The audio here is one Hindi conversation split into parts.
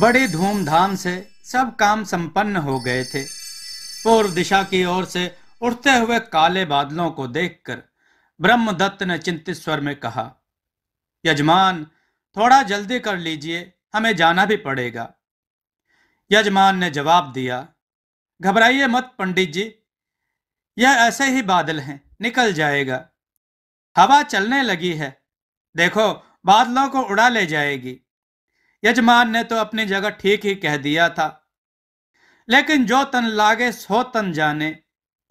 बड़ी धूमधाम से सब काम संपन्न हो गए थे पूर्व दिशा की ओर से उठते हुए काले बादलों को देखकर ब्रह्मदत्त ने चिंतित स्वर में कहा यजमान थोड़ा जल्दी कर लीजिए हमें जाना भी पड़ेगा यजमान ने जवाब दिया घबराइए मत पंडित जी यह ऐसे ही बादल हैं निकल जाएगा हवा चलने लगी है देखो बादलों को उड़ा ले जाएगी यजमान ने तो अपनी जगह ठीक ही कह दिया था लेकिन जो तन लागे सो तन जाने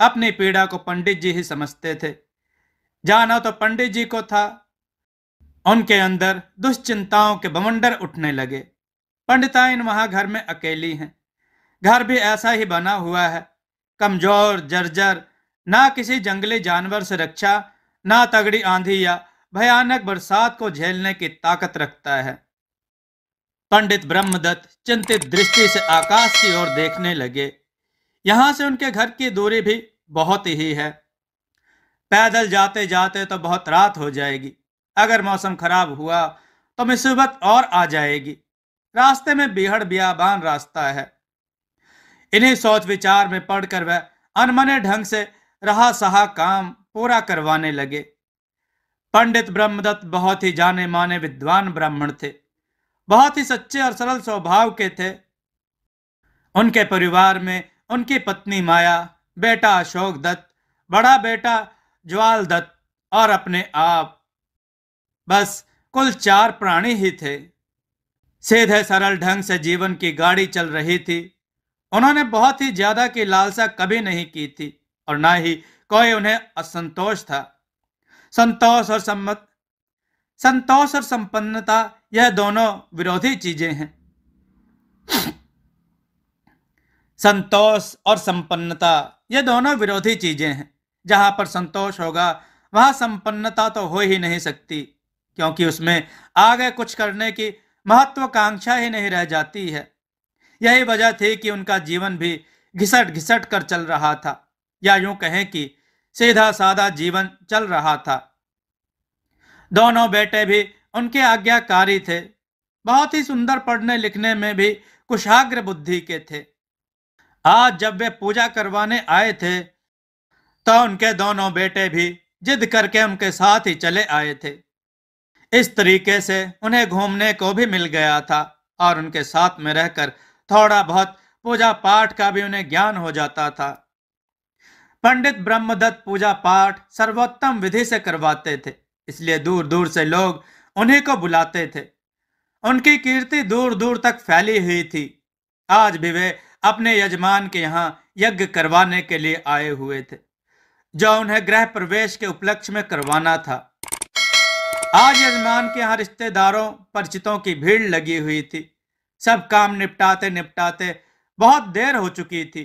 अपनी पीड़ा को पंडित जी ही समझते थे जाना तो पंडित जी को था उनके अंदर दुश्चिंताओं के बमंडर उठने लगे पंडिताइन वहां घर में अकेली हैं घर भी ऐसा ही बना हुआ है कमजोर जर्जर ना किसी जंगली जानवर से रक्षा ना तगड़ी आंधी या भयानक बरसात को झेलने की ताकत रखता है पंडित ब्रह्मदत्त चिंतित दृष्टि से आकाश की ओर देखने लगे यहां से उनके घर की दूरी भी बहुत ही है पैदल जाते जाते तो बहुत रात हो जाएगी अगर मौसम खराब हुआ तो मुसीबत और आ जाएगी रास्ते में बिहड़ बियाबान रास्ता है इन्हीं सोच विचार में पढ़कर वह अनमने ढंग से रहा सहा काम पूरा करवाने लगे पंडित ब्रह्मदत्त बहुत ही जाने माने विद्वान ब्राह्मण थे बहुत ही सच्चे और सरल स्वभाव के थे उनके परिवार में उनकी पत्नी माया बेटा अशोक दत्त बड़ा बेटा ज्वाल दत्त और अपने आप बस कुल चार प्राणी ही थे सीधे सरल ढंग से जीवन की गाड़ी चल रही थी उन्होंने बहुत ही ज्यादा की लालसा कभी नहीं की थी और ना ही कोई उन्हें असंतोष था संतोष और सम्मत संतोष और संपन्नता यह दोनों विरोधी चीजें हैं संतोष और संपन्नता यह दोनों विरोधी चीजें हैं जहां पर संतोष होगा वहां संपन्नता तो हो ही नहीं सकती क्योंकि उसमें आगे कुछ करने की महत्वाकांक्षा ही नहीं रह जाती है यही वजह थी कि उनका जीवन भी घिसट घिसट कर चल रहा था या यूं कहें कि सीधा साधा जीवन चल रहा था दोनों बेटे भी उनके आज्ञाकारी थे बहुत ही सुंदर पढ़ने लिखने में भी कुशाग्र बुद्धि के थे आज जब वे पूजा करवाने आए थे तो उनके दोनों बेटे भी जिद करके उनके साथ ही चले आए थे इस तरीके से उन्हें घूमने को भी मिल गया था और उनके साथ में रहकर थोड़ा बहुत पूजा पाठ का भी उन्हें ज्ञान हो जाता था पंडित ब्रह्मदत्त पूजा पाठ सर्वोत्तम विधि से करवाते थे इसलिए दूर दूर से लोग उन्हीं को बुलाते थे उनकी कीर्ति दूर दूर तक फैली हुई थी आज भी वे अपने यजमान के यहाँ यज्ञ करवाने के लिए आए हुए थे जो उन्हें गृह प्रवेश के उपलक्ष्य में करवाना था आज यजमान के यहाँ रिश्तेदारों परिचितों की भीड़ लगी हुई थी सब काम निपटाते निपटाते बहुत देर हो चुकी थी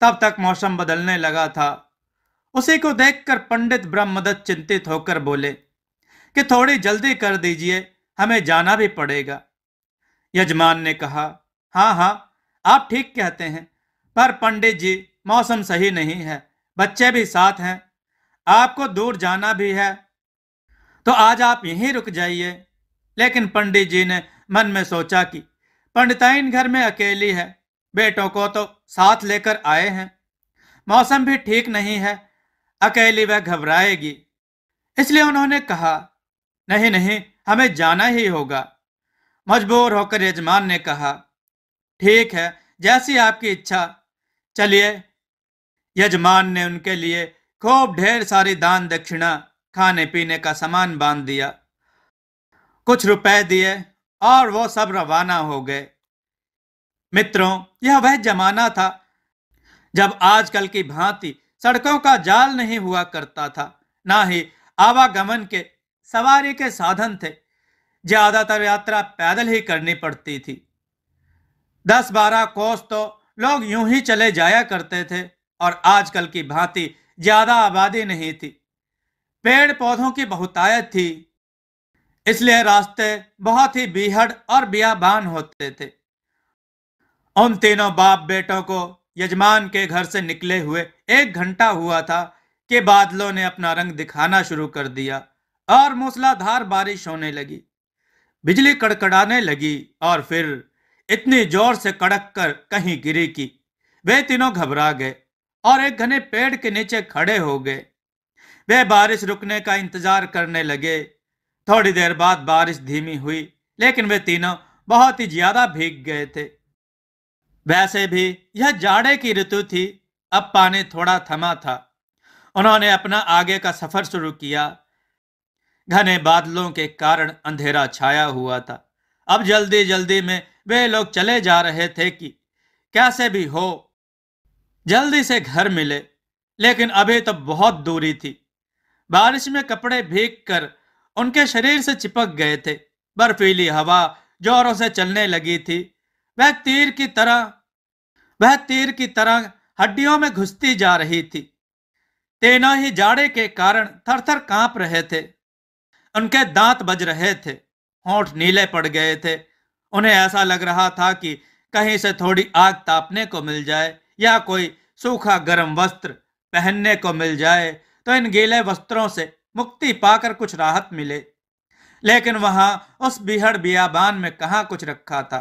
तब तक मौसम बदलने लगा था उसी को देखकर पंडित ब्रह्मदत्त चिंतित होकर बोले कि थोड़ी जल्दी कर दीजिए हमें जाना भी पड़ेगा यजमान ने कहा हाँ हाँ आप ठीक कहते हैं पर पंडित जी मौसम सही नहीं है बच्चे भी साथ हैं आपको दूर जाना भी है तो आज आप यहीं रुक जाइए लेकिन पंडित जी ने मन में सोचा कि पंडिताइन घर में अकेली है बेटों को तो साथ लेकर आए हैं मौसम भी ठीक नहीं है अकेली वह घबराएगी इसलिए उन्होंने कहा नहीं नहीं हमें जाना ही होगा मजबूर होकर यजमान ने कहा ठीक है जैसी आपकी इच्छा चलिए यजमान ने उनके लिए खूब ढेर सारी दान दक्षिणा खाने पीने का सामान बांध दिया कुछ रुपए दिए और वो सब रवाना हो गए मित्रों यह वह जमाना था जब आजकल की भांति सड़कों का जाल नहीं हुआ करता था ना ही आवागमन के सवारी के साधन थे ज्यादातर यात्रा पैदल ही करनी पड़ती थी दस बारह कोस तो लोग यूं ही चले जाया करते थे और आजकल की भांति ज्यादा आबादी नहीं थी पेड़ पौधों की बहुतायत थी इसलिए रास्ते बहुत ही बीहड़ और बियाबान होते थे उन तीनों बाप बेटों को यजमान के घर से निकले हुए एक घंटा हुआ था कि बादलों ने अपना रंग दिखाना शुरू कर दिया और मूसलाधार बारिश होने लगी बिजली कड़कड़ाने लगी और फिर इतनी जोर से कड़क कर कहीं गिरी कि वे तीनों घबरा गए और एक घने पेड़ के नीचे खड़े हो गए वे बारिश रुकने का इंतजार करने लगे थोड़ी देर बाद बारिश धीमी हुई लेकिन वे तीनों बहुत ही ज्यादा भीग गए थे वैसे भी यह जाड़े की ऋतु थी अब पानी थोड़ा थमा था उन्होंने अपना आगे का सफर शुरू किया घने बादलों के कारण अंधेरा छाया हुआ था अब जल्दी जल्दी में वे लोग चले जा रहे थे कि कैसे भी हो जल्दी से घर मिले लेकिन अभी तो बहुत दूरी थी बारिश में कपड़े भीग कर उनके शरीर से चिपक गए थे बर्फीली हवा जोरों से चलने लगी थी वह तीर की तरह वह तीर की तरह हड्डियों में घुसती जा रही थी तीनों ही जाड़े के कारण थर थर कांप रहे थे उनके दांत बज रहे थे होंठ नीले पड़ गए थे उन्हें ऐसा लग रहा था कि कहीं से थोड़ी आग तापने को मिल जाए या कोई सूखा गर्म वस्त्र पहनने को मिल जाए तो इन गीले वस्त्रों से मुक्ति पाकर कुछ राहत मिले लेकिन वहां उस बिहड़ बियाबान में कहा कुछ रखा था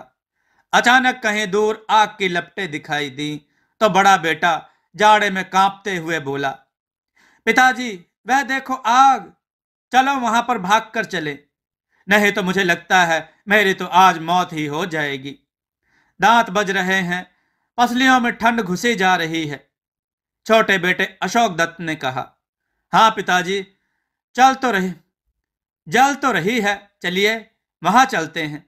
अचानक कहीं दूर आग की लपटें दिखाई दी तो बड़ा बेटा जाड़े में कांपते हुए बोला पिताजी वह देखो आग चलो वहां पर भाग कर चले नहीं तो मुझे लगता है मेरी तो आज मौत ही हो जाएगी दांत बज रहे हैं पसलियों में ठंड घुसी जा रही है छोटे बेटे अशोक दत्त ने कहा हाँ पिताजी चल तो रही जल तो रही है चलिए वहां चलते हैं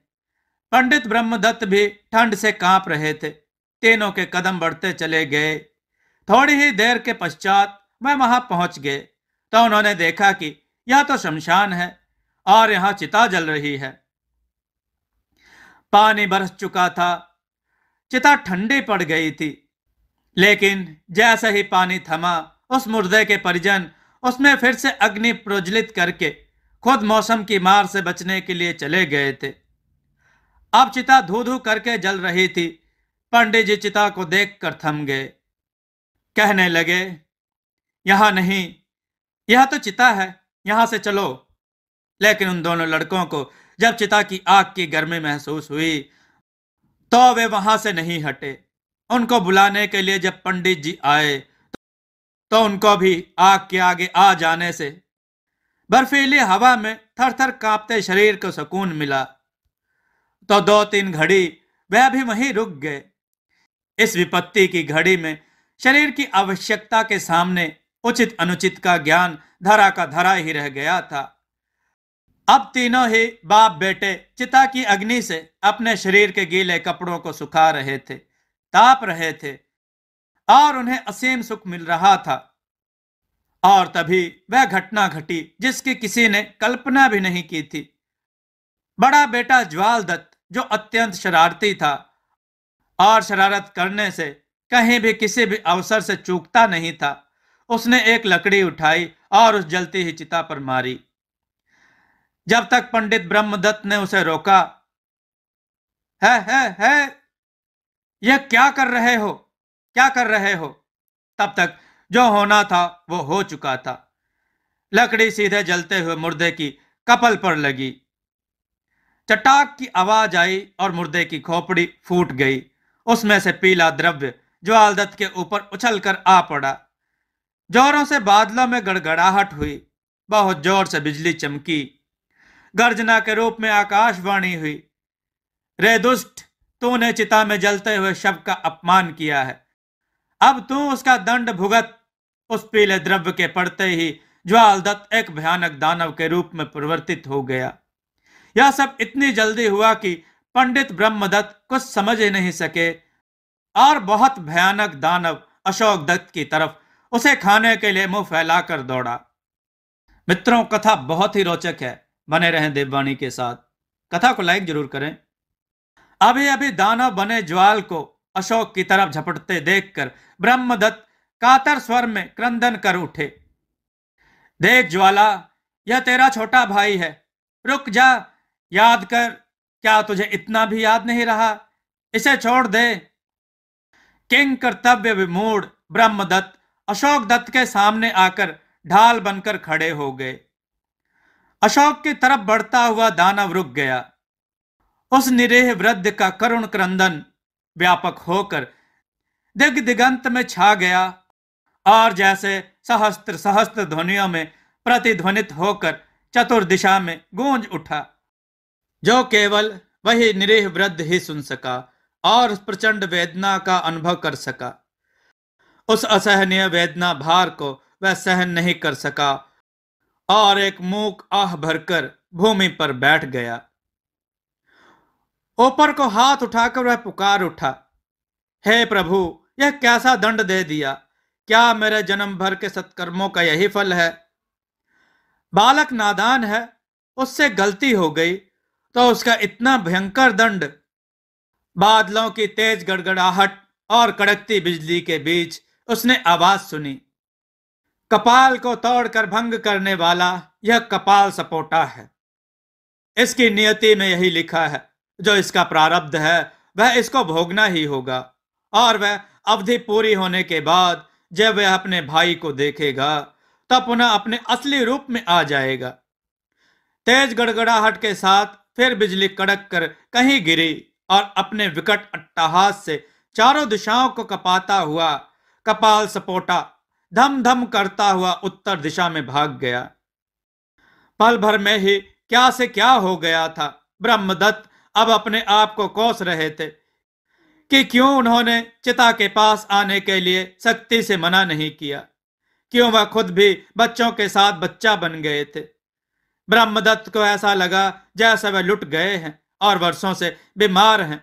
पंडित ब्रह्मदत्त भी ठंड से कांप रहे थे तीनों के कदम बढ़ते चले गए थोड़ी ही देर के पश्चात वह वहां पहुंच गए तो उन्होंने देखा कि यह तो शमशान है और यहां चिता जल रही है पानी बरस चुका था चिता ठंडी पड़ गई थी लेकिन जैसे ही पानी थमा उस मुर्दे के परिजन उसमें फिर से अग्नि प्रज्वलित करके खुद मौसम की मार से बचने के लिए चले गए थे अब चिता धू धू करके जल रही थी पंडित जी चिता को देख कर थम गए कहने लगे यहां नहीं यह तो चिता है यहां से चलो लेकिन उन दोनों लड़कों को जब चिता की आग की गर्मी महसूस हुई तो वे वहां से नहीं हटे उनको बुलाने के लिए जब पंडित जी आए तो उनको भी आग के आगे आ जाने से बर्फीली हवा में थर थर कांपते शरीर को सुकून मिला तो दो तीन घड़ी वह भी वहीं रुक गए इस विपत्ति की घड़ी में शरीर की आवश्यकता के सामने उचित अनुचित का ज्ञान धरा का धरा ही रह गया था अब तीनों ही बाप बेटे चिता की अग्नि से अपने शरीर के गीले कपड़ों को सुखा रहे थे ताप रहे थे और उन्हें असीम सुख मिल रहा था और तभी वह घटना घटी जिसकी किसी ने कल्पना भी नहीं की थी बड़ा बेटा ज्वाल दत्त जो अत्यंत शरारती था और शरारत करने से कहीं भी किसी भी अवसर से चूकता नहीं था उसने एक लकड़ी उठाई और उस जलती ही चिता पर मारी जब तक पंडित ब्रह्मदत्त ने उसे रोका है है है यह क्या कर रहे हो क्या कर रहे हो तब तक जो होना था वो हो चुका था लकड़ी सीधे जलते हुए मुर्दे की कपल पर लगी चटाक की आवाज आई और मुर्दे की खोपड़ी फूट गई उसमें से पीला द्रव्य ज्वालदत्त के ऊपर उछलकर आ पड़ा जोरों से बादलों में गड़गड़ाहट हुई बहुत जोर से बिजली चमकी गर्जना के रूप में आकाशवाणी हुई रे दुष्ट तूने चिता में जलते हुए शव का अपमान किया है अब तू उसका दंड भुगत उस पीले द्रव्य के पड़ते ही ज्वाल दत्त एक भयानक दानव के रूप में परिवर्तित हो गया यह सब इतनी जल्दी हुआ कि पंडित ब्रह्मदत्त कुछ समझ ही नहीं सके और बहुत भयानक दानव अशोक दत्त की तरफ उसे खाने के लिए मुंह फैलाकर दौड़ा मित्रों कथा बहुत ही रोचक है बने रहें देववाणी के साथ कथा को लाइक जरूर करें अभी अभी दानव बने ज्वाल को अशोक की तरफ झपटते देखकर ब्रह्मदत्त कातर स्वर में क्रंदन कर उठे देख ज्वाला यह तेरा छोटा भाई है रुक जा याद कर क्या तुझे इतना भी याद नहीं रहा इसे छोड़ दे किंग कर्तव्य विमूढ़ ब्रह्मदत्त अशोक दत्त के सामने आकर ढाल बनकर खड़े हो गए अशोक की तरफ बढ़ता हुआ दानव रुक गया उस निरेह वृद्ध का करुण क्रंदन व्यापक होकर दिग दिगंत में छा गया और जैसे सहस्त्र सहस्त्र ध्वनियों में प्रतिध्वनित होकर चतुर्दिशा में गूंज उठा जो केवल वही निरीह वृद्ध ही सुन सका और प्रचंड वेदना का अनुभव कर सका उस असहनीय वेदना भार को वह सहन नहीं कर सका और एक मूक आह भरकर भूमि पर बैठ गया ऊपर को हाथ उठाकर वह पुकार उठा हे प्रभु यह कैसा दंड दे दिया क्या मेरे जन्म भर के सत्कर्मों का यही फल है बालक नादान है उससे गलती हो गई तो उसका इतना भयंकर दंड बादलों की तेज गड़गड़ाहट और कड़कती बिजली के बीच उसने आवाज सुनी कपाल को तोड़कर भंग करने वाला यह कपाल सपोटा है इसकी नियति में यही लिखा है जो इसका प्रारब्ध है वह इसको भोगना ही होगा और वह अवधि पूरी होने के बाद जब वह अपने भाई को देखेगा तब पुनः अपने असली रूप में आ जाएगा तेज गड़गड़ाहट के साथ फिर बिजली कड़क कर कहीं गिरी और अपने विकट अट्टहास से चारों दिशाओं को कपाता हुआ कपाल सपोटा धम धम करता हुआ उत्तर दिशा में भाग गया पल भर में ही क्या से क्या हो गया था ब्रह्मदत्त अब अपने आप को कोस रहे थे कि क्यों उन्होंने चिता के पास आने के लिए सख्ती से मना नहीं किया क्यों वह खुद भी बच्चों के साथ बच्चा बन गए थे ब्रह्मदत्त को ऐसा लगा जैसे वह लुट गए हैं और वर्षों से बीमार हैं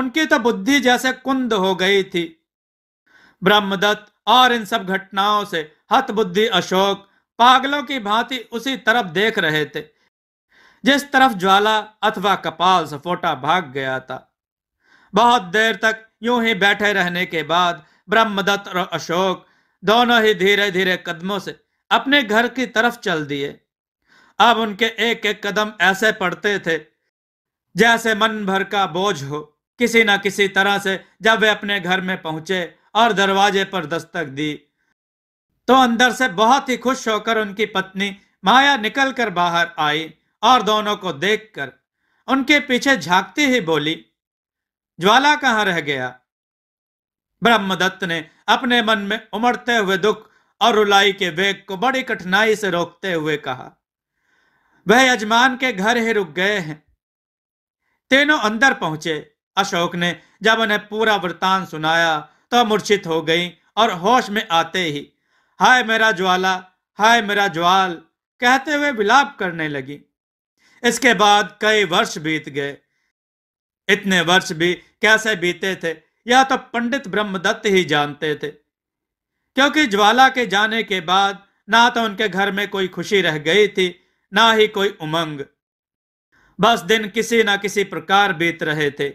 उनकी तो बुद्धि जैसे कुंद हो गई थी ब्रह्मदत्त और इन सब घटनाओं से हत बुद्धि अशोक पागलों की भांति उसी तरफ देख रहे थे जिस तरफ ज्वाला अथवा कपाल सफोटा भाग गया था बहुत देर तक यूं ही बैठे रहने के बाद ब्रह्मदत्त और अशोक दोनों ही धीरे धीरे कदमों से अपने घर की तरफ चल दिए अब उनके एक एक कदम ऐसे पड़ते थे जैसे मन भर का बोझ हो किसी ना किसी तरह से जब वे अपने घर में पहुंचे और दरवाजे पर दस्तक दी तो अंदर से बहुत ही खुश होकर उनकी पत्नी माया निकलकर बाहर आई और दोनों को देखकर उनके पीछे झांकती ही बोली ज्वाला कहाँ रह गया ब्रह्मदत्त ने अपने मन में उमड़ते हुए दुख और रुलाई के वेग को बड़ी कठिनाई से रोकते हुए कहा वह यजमान के घर ही रुक गए हैं तीनों अंदर पहुंचे अशोक ने जब उन्हें पूरा वृतान सुनाया तो मूर्छित हो गई और होश में आते ही हाय मेरा ज्वाला हाय मेरा ज्वाल कहते हुए विलाप करने लगी इसके बाद कई वर्ष बीत गए इतने वर्ष भी कैसे बीते थे यह तो पंडित ब्रह्मदत्त ही जानते थे क्योंकि ज्वाला के जाने के बाद ना तो उनके घर में कोई खुशी रह गई थी ना ही कोई उमंग बस दिन किसी ना किसी प्रकार बीत रहे थे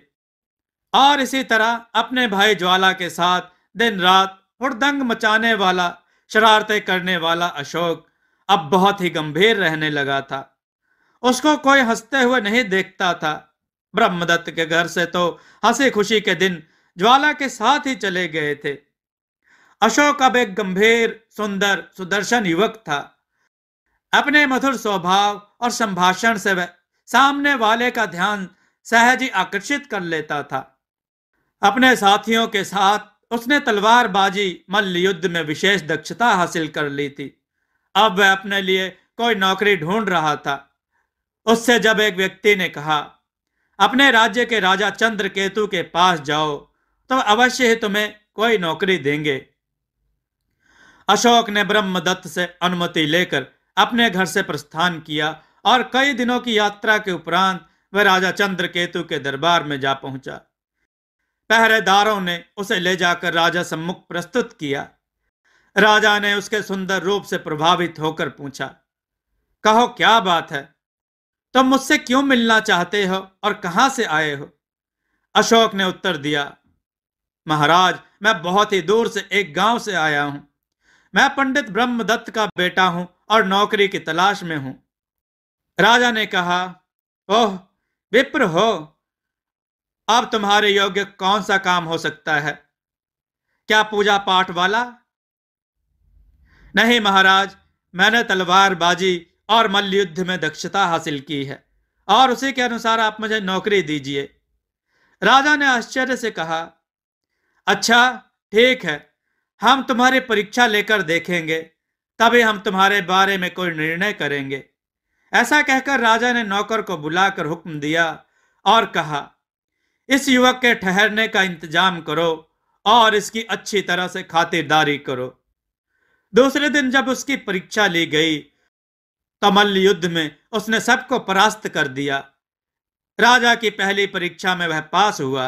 और इसी तरह अपने भाई ज्वाला के साथ दिन रात हुड़दंग मचाने वाला शरारतें करने वाला अशोक अब बहुत ही गंभीर रहने लगा था उसको कोई हंसते हुए नहीं देखता था ब्रह्मदत्त के घर से तो हंसी खुशी के दिन ज्वाला के साथ ही चले गए थे अशोक अब एक गंभीर सुंदर सुदर्शन युवक था अपने मधुर स्वभाव और संभाषण से वह सामने वाले का ध्यान सहज ही आकर्षित कर लेता था अपने साथियों के साथ उसने तलवारबाजी मल्ल युद्ध में विशेष दक्षता हासिल कर ली थी अब वह अपने लिए कोई नौकरी ढूंढ रहा था उससे जब एक व्यक्ति ने कहा अपने राज्य के राजा चंद्रकेतु के पास जाओ तो अवश्य ही तुम्हें कोई नौकरी देंगे अशोक ने ब्रह्मदत्त से अनुमति लेकर अपने घर से प्रस्थान किया और कई दिनों की यात्रा के उपरांत वह राजा चंद्रकेतु के दरबार में जा पहुंचा पहरेदारों ने उसे ले जाकर राजा सम्मुख प्रस्तुत किया राजा ने उसके सुंदर रूप से प्रभावित होकर पूछा कहो क्या बात है तुम तो मुझसे क्यों मिलना चाहते हो और कहां से आए हो अशोक ने उत्तर दिया महाराज मैं बहुत ही दूर से एक गांव से आया हूं मैं पंडित ब्रह्मदत्त का बेटा हूं और नौकरी की तलाश में हूं राजा ने कहा ओह विप्र हो अब तुम्हारे योग्य कौन सा काम हो सकता है क्या पूजा पाठ वाला नहीं महाराज मैंने तलवारबाजी और मल्लयुद्ध में दक्षता हासिल की है और उसी के अनुसार आप मुझे नौकरी दीजिए राजा ने आश्चर्य से कहा अच्छा ठीक है हम तुम्हारी परीक्षा लेकर देखेंगे तभी हम तुम्हारे बारे में कोई निर्णय करेंगे ऐसा कहकर राजा ने नौकर को बुलाकर हुक्म दिया और कहा इस युवक के ठहरने का इंतजाम करो और इसकी अच्छी तरह से खातिरदारी करो दूसरे दिन जब उसकी परीक्षा ली गई तो मल्ल युद्ध में उसने सबको परास्त कर दिया राजा की पहली परीक्षा में वह पास हुआ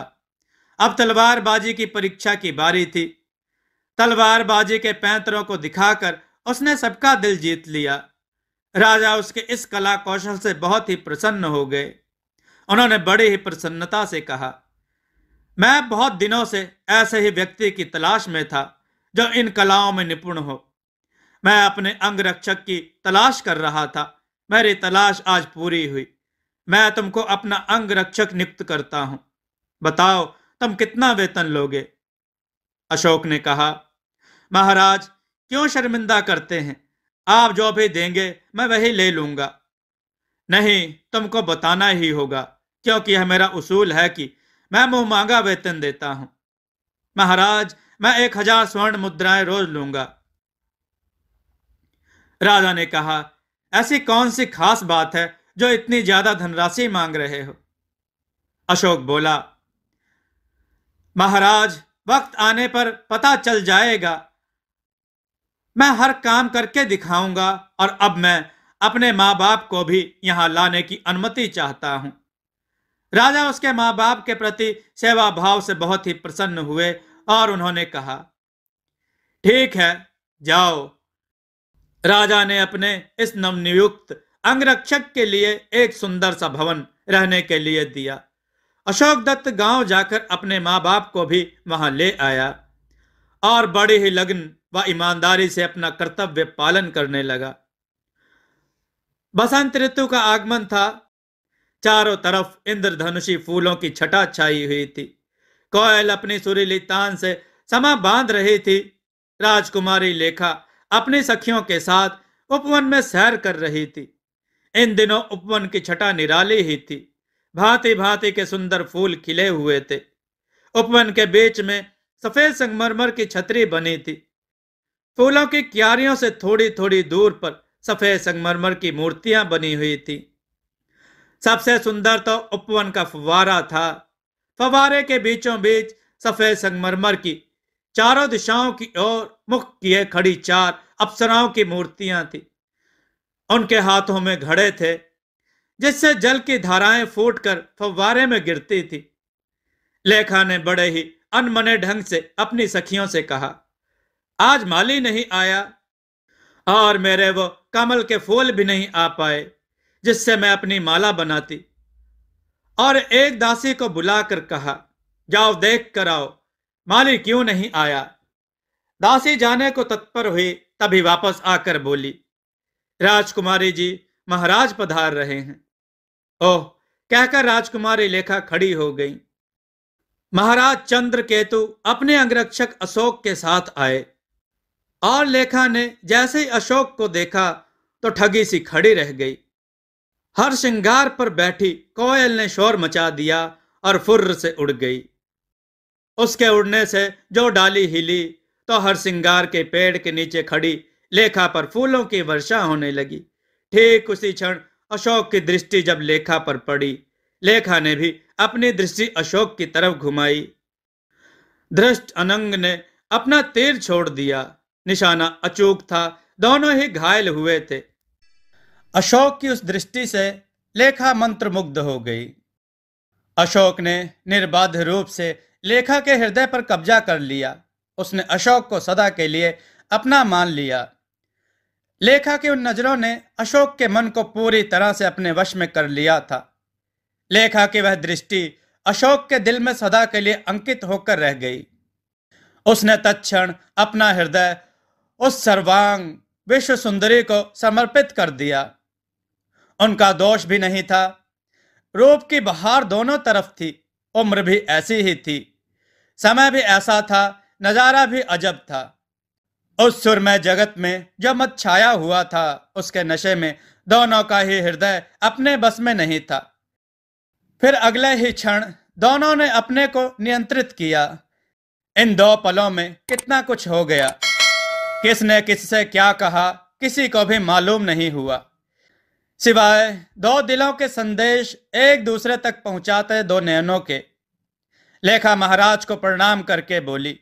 अब तलवारबाजी की परीक्षा की बारी थी तलवारबाजी के पैंतरों को दिखाकर उसने सबका दिल जीत लिया राजा उसके इस कला कौशल से बहुत ही प्रसन्न हो गए उन्होंने बड़े ही प्रसन्नता से कहा मैं बहुत दिनों से ऐसे ही व्यक्ति की तलाश में था जो इन कलाओं में निपुण हो मैं अपने अंगरक्षक की तलाश कर रहा था मेरी तलाश आज पूरी हुई मैं तुमको अपना अंगरक्षक नियुक्त करता हूं बताओ तुम कितना वेतन लोगे अशोक ने कहा महाराज क्यों शर्मिंदा करते हैं आप जो भी देंगे मैं वही ले लूंगा नहीं तुमको बताना ही होगा क्योंकि यह मेरा उसूल है कि मैं मुंह मांगा वेतन देता हूं महाराज मैं एक हजार स्वर्ण मुद्राएं रोज लूंगा राजा ने कहा ऐसी कौन सी खास बात है जो इतनी ज्यादा धनराशि मांग रहे हो अशोक बोला महाराज वक्त आने पर पता चल जाएगा मैं हर काम करके दिखाऊंगा और अब मैं अपने मां बाप को भी यहां लाने की अनुमति चाहता हूं राजा उसके माँ बाप के प्रति सेवा भाव से बहुत ही प्रसन्न हुए और उन्होंने कहा ठीक है जाओ राजा ने अपने इस नवनियुक्त अंगरक्षक के लिए एक सुंदर सा भवन रहने के लिए दिया अशोक दत्त गांव जाकर अपने माँ बाप को भी वहां ले आया और बड़े ही लगन व ईमानदारी से अपना कर्तव्य पालन करने लगा बसंत ऋतु का आगमन था चारों तरफ इंद्रधनुषी फूलों की छटा छाई हुई थी कोयल अपनी सुरीली तान से समा बांध रही थी राजकुमारी लेखा अपनी सखियों के साथ उपवन में सैर कर रही थी इन दिनों उपवन की छटा निराली ही थी भांति भांति के सुंदर फूल खिले हुए थे उपवन के बीच में सफेद संगमरमर की छतरी बनी थी फूलों की क्यारियों से थोड़ी थोड़ी दूर पर सफेद संगमरमर की मूर्तियां बनी हुई थी सबसे सुंदर तो उपवन का फवारा था फवारे के बीचों बीच सफेद संगमरमर की चारों दिशाओं की ओर मुख किए खड़ी चार अप्सराओं की मूर्तियां थी उनके हाथों में घड़े थे जिससे जल की धाराएं फूटकर फव्वारे में गिरती थी लेखा ने बड़े ही अनमने ढंग से अपनी सखियों से कहा आज माली नहीं आया और मेरे वो कमल के फूल भी नहीं आ पाए जिससे मैं अपनी माला बनाती और एक दासी को बुलाकर कहा जाओ देख कर आओ माली क्यों नहीं आया दासी जाने को तत्पर हुई तभी वापस आकर बोली राजकुमारी जी महाराज पधार रहे हैं ओह कहकर राजकुमारी लेखा खड़ी हो गई महाराज चंद्र केतु अपने अंगरक्षक अशोक के साथ आए और लेखा ने जैसे ही अशोक को देखा तो ठगी सी खड़ी रह गई हर श्रृंगार पर बैठी कोयल ने शोर मचा दिया और फुर्र से उड़ गई उसके उड़ने से जो डाली हिली तो हर श्रृंगार के पेड़ के नीचे खड़ी लेखा पर फूलों की वर्षा होने लगी ठीक उसी क्षण अशोक की दृष्टि जब लेखा पर पड़ी लेखा ने भी अपनी दृष्टि अशोक की तरफ घुमाई धृष्ट अनंग ने अपना तीर छोड़ दिया निशाना अचूक था दोनों ही घायल हुए थे अशोक की उस दृष्टि से लेखा मंत्र मुग्ध हो गई अशोक ने निर्बाध रूप से लेखा के हृदय पर कब्जा कर लिया उसने अशोक को सदा के लिए अपना मान लिया लेखा की उन नजरों ने अशोक के मन को पूरी तरह से अपने वश में कर लिया था लेखा की वह दृष्टि अशोक के दिल में सदा के लिए अंकित होकर रह गई उसने तत्क्षण अपना हृदय उस सर्वांग विश्व सुंदरी को समर्पित कर दिया उनका दोष भी नहीं था रूप की बहार दोनों तरफ थी उम्र भी ऐसी ही थी समय भी ऐसा था नज़ारा भी अजब था उस सुरमय जगत में जो मत छाया हुआ था उसके नशे में दोनों का ही हृदय अपने बस में नहीं था फिर अगले ही क्षण दोनों ने अपने को नियंत्रित किया इन दो पलों में कितना कुछ हो गया किसने किससे क्या कहा किसी को भी मालूम नहीं हुआ सिवाय दो दिलों के संदेश एक दूसरे तक पहुंचाते दो नैनों के लेखा महाराज को प्रणाम करके बोली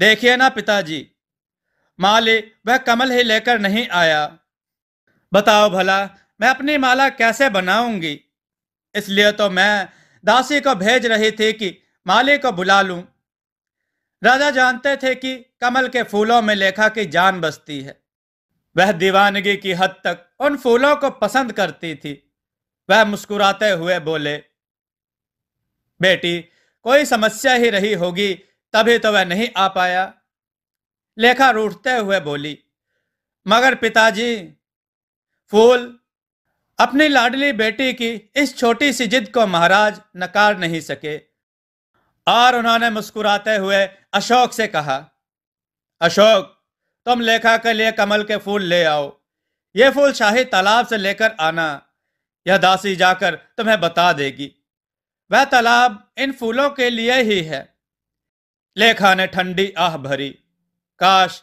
देखिए ना पिताजी माली वह कमल ही लेकर नहीं आया बताओ भला मैं अपनी माला कैसे बनाऊंगी इसलिए तो मैं दासी को भेज रही थी कि माली को बुला लूं राजा जानते थे कि कमल के फूलों में लेखा की जान बसती है वह दीवानगी की हद तक उन फूलों को पसंद करती थी वह मुस्कुराते हुए बोले बेटी कोई समस्या ही रही होगी तभी तो वह नहीं आ पाया लेखा रूठते हुए बोली मगर पिताजी फूल अपनी लाडली बेटी की इस छोटी सी जिद को महाराज नकार नहीं सके और उन्होंने मुस्कुराते हुए अशोक से कहा अशोक तुम लेखा के लिए कमल के फूल ले आओ ये फूल शाही तालाब से लेकर आना यह दासी जाकर तुम्हें बता देगी वह तालाब इन फूलों के लिए ही है लेखा ने ठंडी आह भरी काश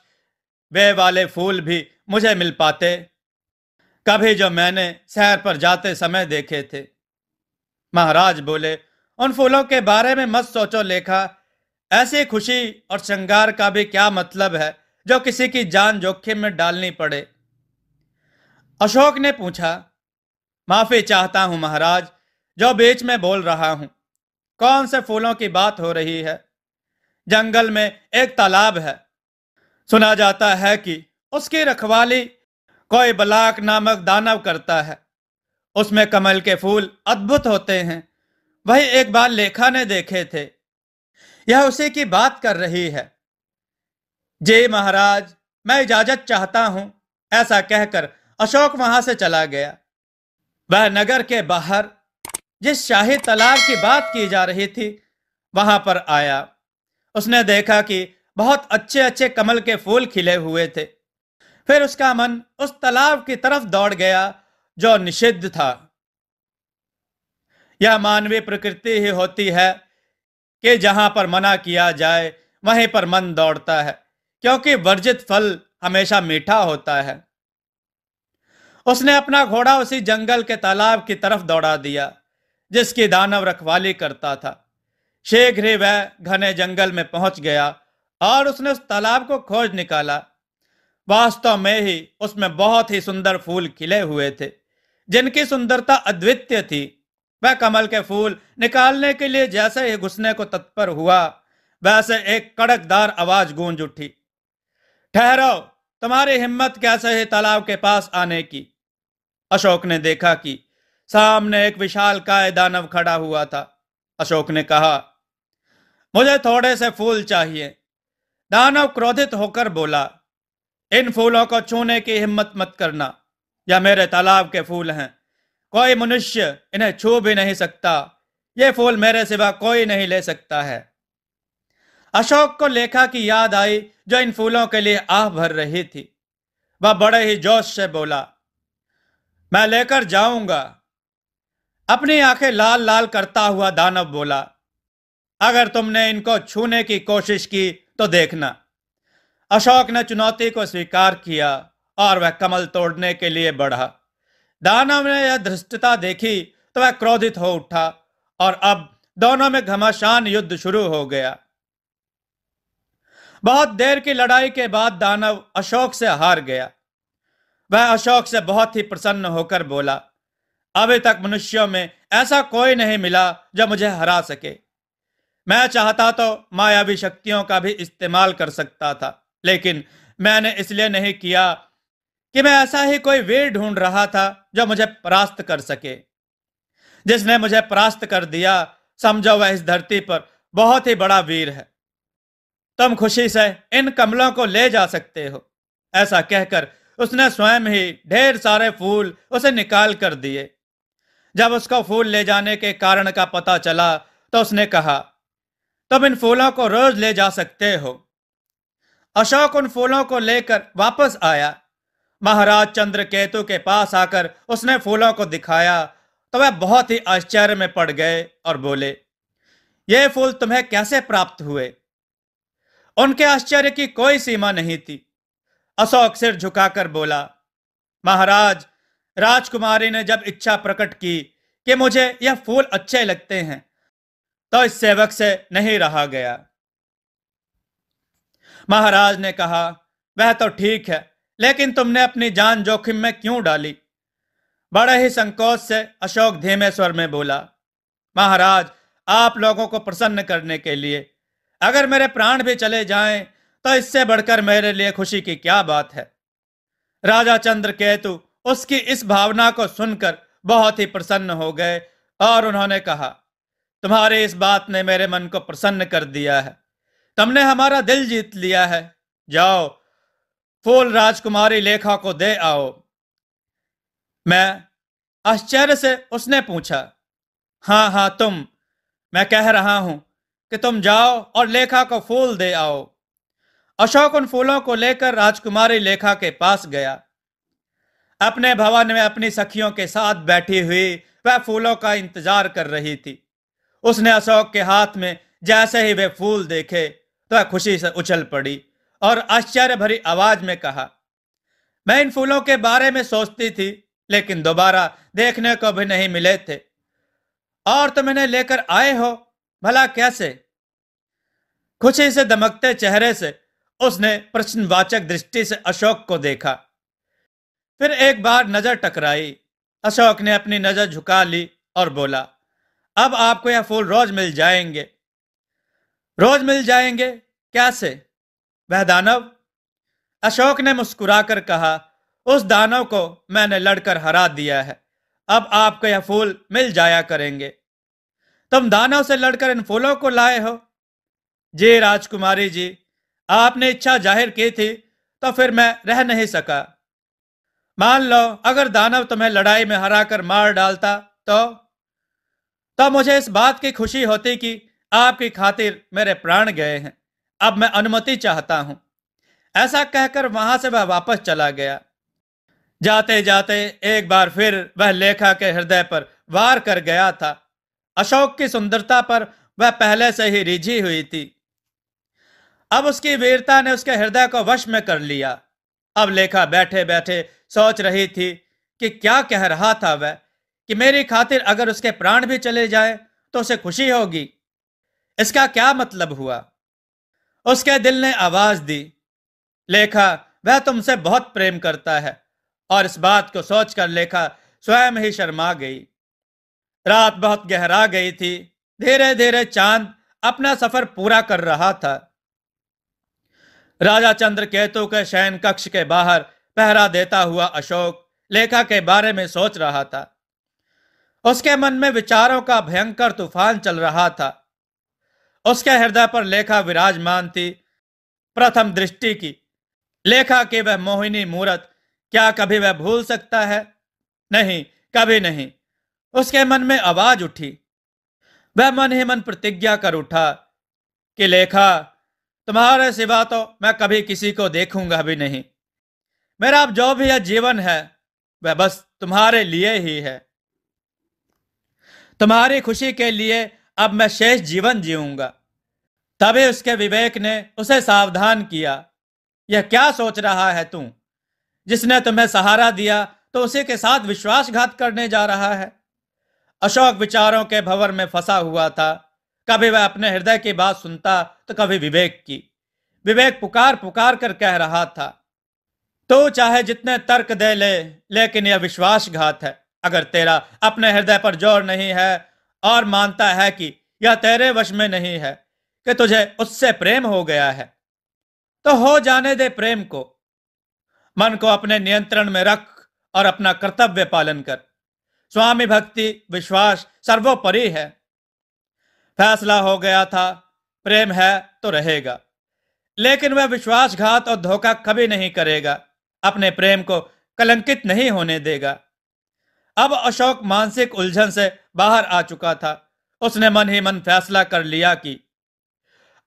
वे वाले फूल भी मुझे मिल पाते कभी जो मैंने शहर पर जाते समय देखे थे महाराज बोले उन फूलों के बारे में मत सोचो लेखा ऐसी खुशी और श्रृंगार का भी क्या मतलब है जो किसी की जान जोखिम में डालनी पड़े अशोक ने पूछा माफी चाहता हूं महाराज जो बीच में बोल रहा हूं कौन से फूलों की बात हो रही है जंगल में एक तालाब है सुना जाता है कि उसकी रखवाली कोई बलाक नामक दानव करता है उसमें कमल के फूल अद्भुत होते हैं वही एक बार लेखा ने देखे थे यह उसी की बात कर रही है जे महाराज मैं इजाजत चाहता हूं ऐसा कहकर अशोक वहां से चला गया वह नगर के बाहर जिस शाही तालाब की बात की जा रही थी वहां पर आया उसने देखा कि बहुत अच्छे अच्छे कमल के फूल खिले हुए थे फिर उसका मन उस तालाब की तरफ दौड़ गया जो निषिद्ध था यह मानवीय प्रकृति ही होती है कि जहां पर मना किया जाए वहीं पर मन दौड़ता है क्योंकि वर्जित फल हमेशा मीठा होता है उसने अपना घोड़ा उसी जंगल के तालाब की तरफ दौड़ा दिया जिसकी दानव रखवाली करता था शीघ्र ही वह घने जंगल में पहुंच गया और उसने उस तालाब को खोज निकाला वास्तव में ही उसमें बहुत ही सुंदर फूल खिले हुए थे जिनकी सुंदरता अद्वितीय थी वह कमल के फूल निकालने के लिए जैसे ही घुसने को तत्पर हुआ वैसे एक कड़कदार आवाज गूंज उठी ठहरो तुम्हारी हिम्मत कैसे है तालाब के पास आने की अशोक ने देखा कि सामने एक विशाल काय दानव खड़ा हुआ था अशोक ने कहा मुझे थोड़े से फूल चाहिए दानव क्रोधित होकर बोला इन फूलों को छूने की हिम्मत मत करना यह मेरे तालाब के फूल हैं कोई मनुष्य इन्हें छू भी नहीं सकता ये फूल मेरे सिवा कोई नहीं ले सकता है अशोक को लेखा की याद आई जो इन फूलों के लिए आह भर रही थी वह बड़े ही जोश से बोला मैं लेकर जाऊंगा अपनी आंखें लाल लाल करता हुआ दानव बोला अगर तुमने इनको छूने की कोशिश की तो देखना अशोक ने चुनौती को स्वीकार किया और वह कमल तोड़ने के लिए बढ़ा दानव ने यह धृष्टता देखी तो वह क्रोधित हो उठा और अब दोनों में घमासान युद्ध शुरू हो गया बहुत देर की लड़ाई के बाद दानव अशोक से हार गया वह अशोक से बहुत ही प्रसन्न होकर बोला अभी तक मनुष्यों में ऐसा कोई नहीं मिला जो मुझे हरा सके मैं चाहता तो मायावी शक्तियों का भी इस्तेमाल कर सकता था लेकिन मैंने इसलिए नहीं किया कि मैं ऐसा ही कोई वीर ढूंढ रहा था जो मुझे परास्त कर सके जिसने मुझे परास्त कर दिया समझो वह इस धरती पर बहुत ही बड़ा वीर है तुम खुशी से इन कमलों को ले जा सकते हो ऐसा कहकर उसने स्वयं ही ढेर सारे फूल उसे निकाल कर दिए जब उसको फूल ले जाने के कारण का पता चला तो उसने कहा तुम इन फूलों को रोज ले जा सकते हो अशोक उन फूलों को लेकर वापस आया महाराज चंद्रकेतु के पास आकर उसने फूलों को दिखाया तो वह बहुत ही आश्चर्य में पड़ गए और बोले ये फूल तुम्हें कैसे प्राप्त हुए उनके आश्चर्य की कोई सीमा नहीं थी अशोक सिर झुकाकर बोला महाराज राजकुमारी ने जब इच्छा प्रकट की कि मुझे यह फूल अच्छे लगते हैं तो इस सेवक से नहीं रहा गया महाराज ने कहा वह तो ठीक है लेकिन तुमने अपनी जान जोखिम में क्यों डाली बड़े ही संकोच से अशोक धीमे स्वर में बोला महाराज आप लोगों को प्रसन्न करने के लिए अगर मेरे प्राण भी चले जाएं तो इससे बढ़कर मेरे लिए खुशी की क्या बात है राजा चंद्र केतु उसकी इस भावना को सुनकर बहुत ही प्रसन्न हो गए और उन्होंने कहा तुम्हारे इस बात ने मेरे मन को प्रसन्न कर दिया है तुमने हमारा दिल जीत लिया है जाओ फूल राजकुमारी लेखा को दे आओ मैं आश्चर्य से उसने पूछा हाँ हाँ तुम मैं कह रहा हूं कि तुम जाओ और लेखा को फूल दे आओ अशोक उन फूलों को लेकर राजकुमारी लेखा के पास गया अपने भवन में अपनी सखियों के साथ बैठी हुई वह फूलों का इंतजार कर रही थी उसने अशोक के हाथ में जैसे ही वे फूल देखे तो वह खुशी से उछल पड़ी और आश्चर्य भरी आवाज में कहा मैं इन फूलों के बारे में सोचती थी लेकिन दोबारा देखने को भी नहीं मिले थे और तुम इन्हें लेकर आए हो भला कैसे खुशी से दमकते चेहरे से उसने प्रश्नवाचक दृष्टि से अशोक को देखा फिर एक बार नजर टकराई अशोक ने अपनी नजर झुका ली और बोला अब आपको यह फूल रोज मिल जाएंगे रोज मिल जाएंगे कैसे वह दानव अशोक ने मुस्कुराकर कहा उस दानव को मैंने लड़कर हरा दिया है अब आपको यह फूल मिल जाया करेंगे तुम दानव से लड़कर इन फूलों को लाए हो जे राजकुमारी जी आपने इच्छा जाहिर की थी तो फिर मैं रह नहीं सका मान लो अगर दानव तुम्हें लड़ाई में हराकर मार डालता तो तो मुझे इस बात की खुशी होती कि आपकी खातिर मेरे प्राण गए हैं अब मैं अनुमति चाहता हूं ऐसा कहकर वहां से वह वापस चला गया जाते जाते एक बार फिर वह लेखा के हृदय पर वार कर गया था अशोक की सुंदरता पर वह पहले से ही रिझी हुई थी अब उसकी वीरता ने उसके हृदय को वश में कर लिया अब लेखा बैठे बैठे सोच रही थी कि क्या कह रहा था वह कि मेरी खातिर अगर उसके प्राण भी चले जाए तो उसे खुशी होगी इसका क्या मतलब हुआ उसके दिल ने आवाज दी लेखा वह तुमसे बहुत प्रेम करता है और इस बात को सोचकर लेखा स्वयं ही शर्मा गई रात बहुत गहरा गई थी धीरे धीरे चांद अपना सफर पूरा कर रहा था राजा चंद्र केतु के शयन कक्ष के बाहर पहरा देता हुआ अशोक लेखा के बारे में सोच रहा था उसके मन में विचारों का भयंकर तूफान चल रहा था उसके हृदय पर लेखा विराजमान थी प्रथम दृष्टि की लेखा की वह मोहिनी मूर्त क्या कभी वह भूल सकता है नहीं कभी नहीं उसके मन में आवाज उठी वह मन ही मन प्रतिज्ञा कर उठा कि लेखा तुम्हारे सिवा तो मैं कभी किसी को देखूंगा भी नहीं मेरा अब जो भी यह जीवन है वह बस तुम्हारे लिए ही है तुम्हारी खुशी के लिए अब मैं शेष जीवन जीऊंगा तभी उसके विवेक ने उसे सावधान किया यह क्या सोच रहा है तू जिसने तुम्हें सहारा दिया तो उसी के साथ विश्वासघात करने जा रहा है अशोक विचारों के भंवर में फंसा हुआ था कभी वह अपने हृदय की बात सुनता तो कभी विवेक की विवेक पुकार पुकार कर कह रहा था तो चाहे जितने तर्क दे ले, लेकिन यह विश्वासघात है अगर तेरा अपने हृदय पर जोर नहीं है और मानता है कि यह तेरे वश में नहीं है कि तुझे उससे प्रेम हो गया है तो हो जाने दे प्रेम को मन को अपने नियंत्रण में रख और अपना कर्तव्य पालन कर स्वामी भक्ति विश्वास सर्वोपरि है फैसला हो गया था प्रेम है तो रहेगा लेकिन वह विश्वासघात और धोखा कभी नहीं करेगा अपने प्रेम को कलंकित नहीं होने देगा अब अशोक मानसिक उलझन से बाहर आ चुका था उसने मन ही मन फैसला कर लिया कि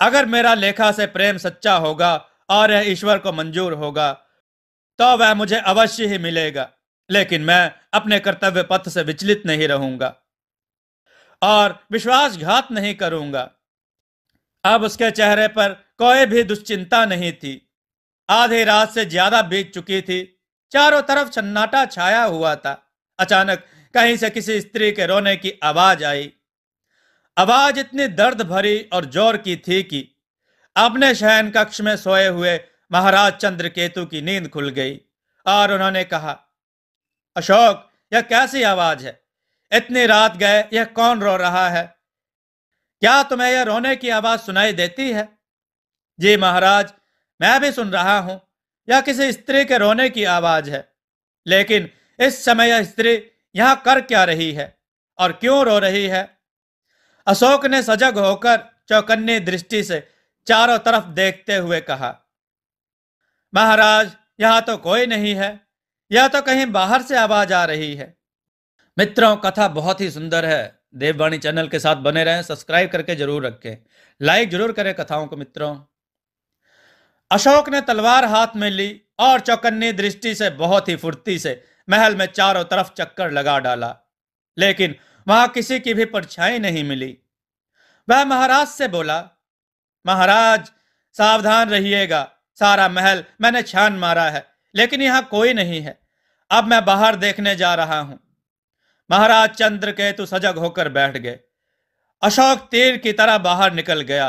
अगर मेरा लेखा से प्रेम सच्चा होगा और यह ईश्वर को मंजूर होगा तो वह मुझे अवश्य ही मिलेगा लेकिन मैं अपने कर्तव्य पथ से विचलित नहीं रहूंगा और विश्वासघात नहीं करूंगा अब उसके चेहरे पर कोई भी दुश्चिंता नहीं थी आधी रात से ज्यादा बीत चुकी थी चारों तरफ सन्नाटा छाया हुआ था अचानक कहीं से किसी स्त्री के रोने की आवाज आई आवाज इतनी दर्द भरी और जोर की थी कि अपने शयन कक्ष में सोए हुए महाराज चंद्रकेतु की नींद खुल गई और उन्होंने कहा अशोक यह कैसी आवाज है इतनी रात गए यह कौन रो रहा है क्या तुम्हें यह रोने की आवाज सुनाई देती है जी महाराज मैं भी सुन रहा हूं यह किसी स्त्री के रोने की आवाज है लेकिन इस समय यह स्त्री यहां कर क्या रही है और क्यों रो रही है अशोक ने सजग होकर चौकन्नी दृष्टि से चारों तरफ देखते हुए कहा महाराज यहां तो कोई नहीं है या तो कहीं बाहर से आवाज आ रही है मित्रों कथा बहुत ही सुंदर है देववाणी चैनल के साथ बने रहें सब्सक्राइब करके जरूर रखें लाइक जरूर करें कथाओं को मित्रों अशोक ने तलवार हाथ में ली और चौकन्नी दृष्टि से बहुत ही फुर्ती से महल में चारों तरफ चक्कर लगा डाला लेकिन वहां किसी की भी परछाई नहीं मिली वह महाराज से बोला महाराज सावधान रहिएगा सारा महल मैंने छान मारा है लेकिन यहां कोई नहीं है अब मैं बाहर देखने जा रहा हूं महाराज चंद्रकेतु तो सजग होकर बैठ गए अशोक तीर की तरह बाहर निकल गया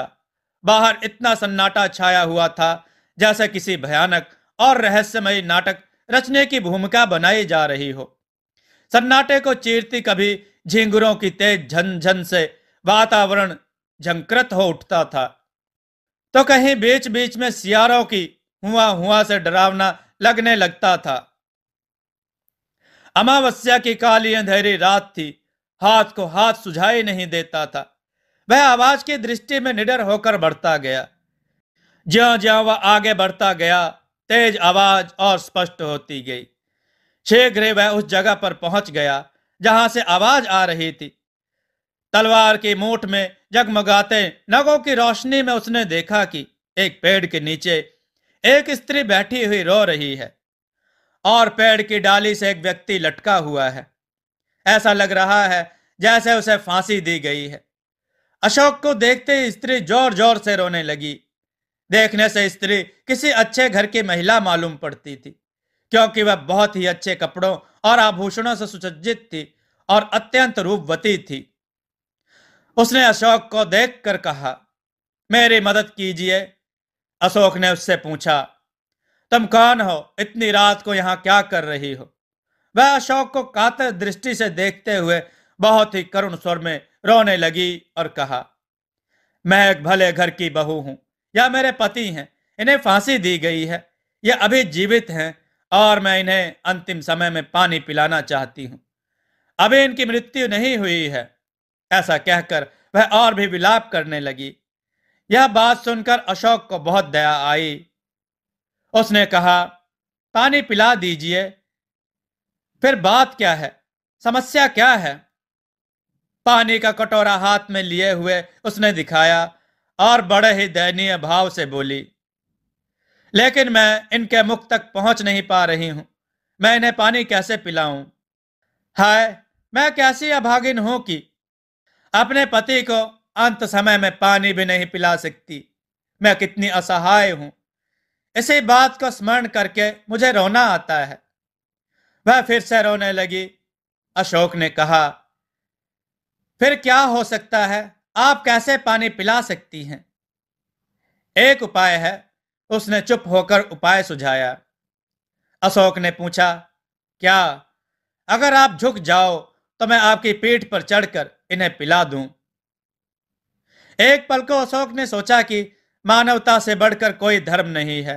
बाहर इतना सन्नाटा छाया हुआ था जैसे किसी भयानक और रहस्यमय नाटक रचने की भूमिका बनाई जा रही हो सन्नाटे को चीरती कभी झिंगुरों की तेज झनझन से वातावरण झंकृत हो उठता था तो कहीं बीच बीच में सियारों की हुआ हुआ से डरावना लगने लगता था अमावस्या की काली अंधेरी रात थी हाथ को हाथ सुझाई नहीं देता था वह आवाज की दृष्टि में निडर होकर बढ़ता गया ज्यो ज्यो वह आगे बढ़ता गया तेज आवाज और स्पष्ट होती गई शीघ्र वह उस जगह पर पहुंच गया जहां से आवाज आ रही थी तलवार की मूठ में जगमगाते नगों की रोशनी में उसने देखा कि एक पेड़ के नीचे एक स्त्री बैठी हुई रो रही है और पेड़ की डाली से एक व्यक्ति लटका हुआ है ऐसा लग रहा है जैसे उसे फांसी दी गई है अशोक को देखते ही स्त्री जोर जोर से रोने लगी देखने से स्त्री किसी अच्छे घर की महिला मालूम पड़ती थी क्योंकि वह बहुत ही अच्छे कपड़ों और आभूषणों से सुसज्जित थी और अत्यंत रूपवती थी उसने अशोक को देखकर कहा मेरी मदद कीजिए अशोक ने उससे पूछा तुम कौन हो इतनी रात को यहां क्या कर रही हो वह अशोक को कातर दृष्टि से देखते हुए बहुत ही करुण स्वर में रोने लगी और कहा मैं एक भले घर की बहू हूं या मेरे पति हैं इन्हें फांसी दी गई है ये अभी जीवित हैं और मैं इन्हें अंतिम समय में पानी पिलाना चाहती हूं अभी इनकी मृत्यु नहीं हुई है ऐसा कहकर वह और भी विलाप करने लगी यह बात सुनकर अशोक को बहुत दया आई उसने कहा पानी पिला दीजिए फिर बात क्या है समस्या क्या है पानी का कटोरा हाथ में लिए हुए उसने दिखाया और बड़े ही दयनीय भाव से बोली लेकिन मैं इनके मुख तक पहुंच नहीं पा रही हूं मैं इन्हें पानी कैसे पिलाऊं हाय मैं कैसी अभागिन हूं कि अपने पति को अंत समय में पानी भी नहीं पिला सकती मैं कितनी असहाय हूं इसी बात को स्मरण करके मुझे रोना आता है वह फिर से रोने लगी अशोक ने कहा फिर क्या हो सकता है आप कैसे पानी पिला सकती हैं एक उपाय है उसने चुप होकर उपाय सुझाया अशोक ने पूछा क्या अगर आप झुक जाओ तो मैं आपकी पीठ पर चढ़कर इन्हें पिला दूं एक पल को अशोक ने सोचा कि मानवता से बढ़कर कोई धर्म नहीं है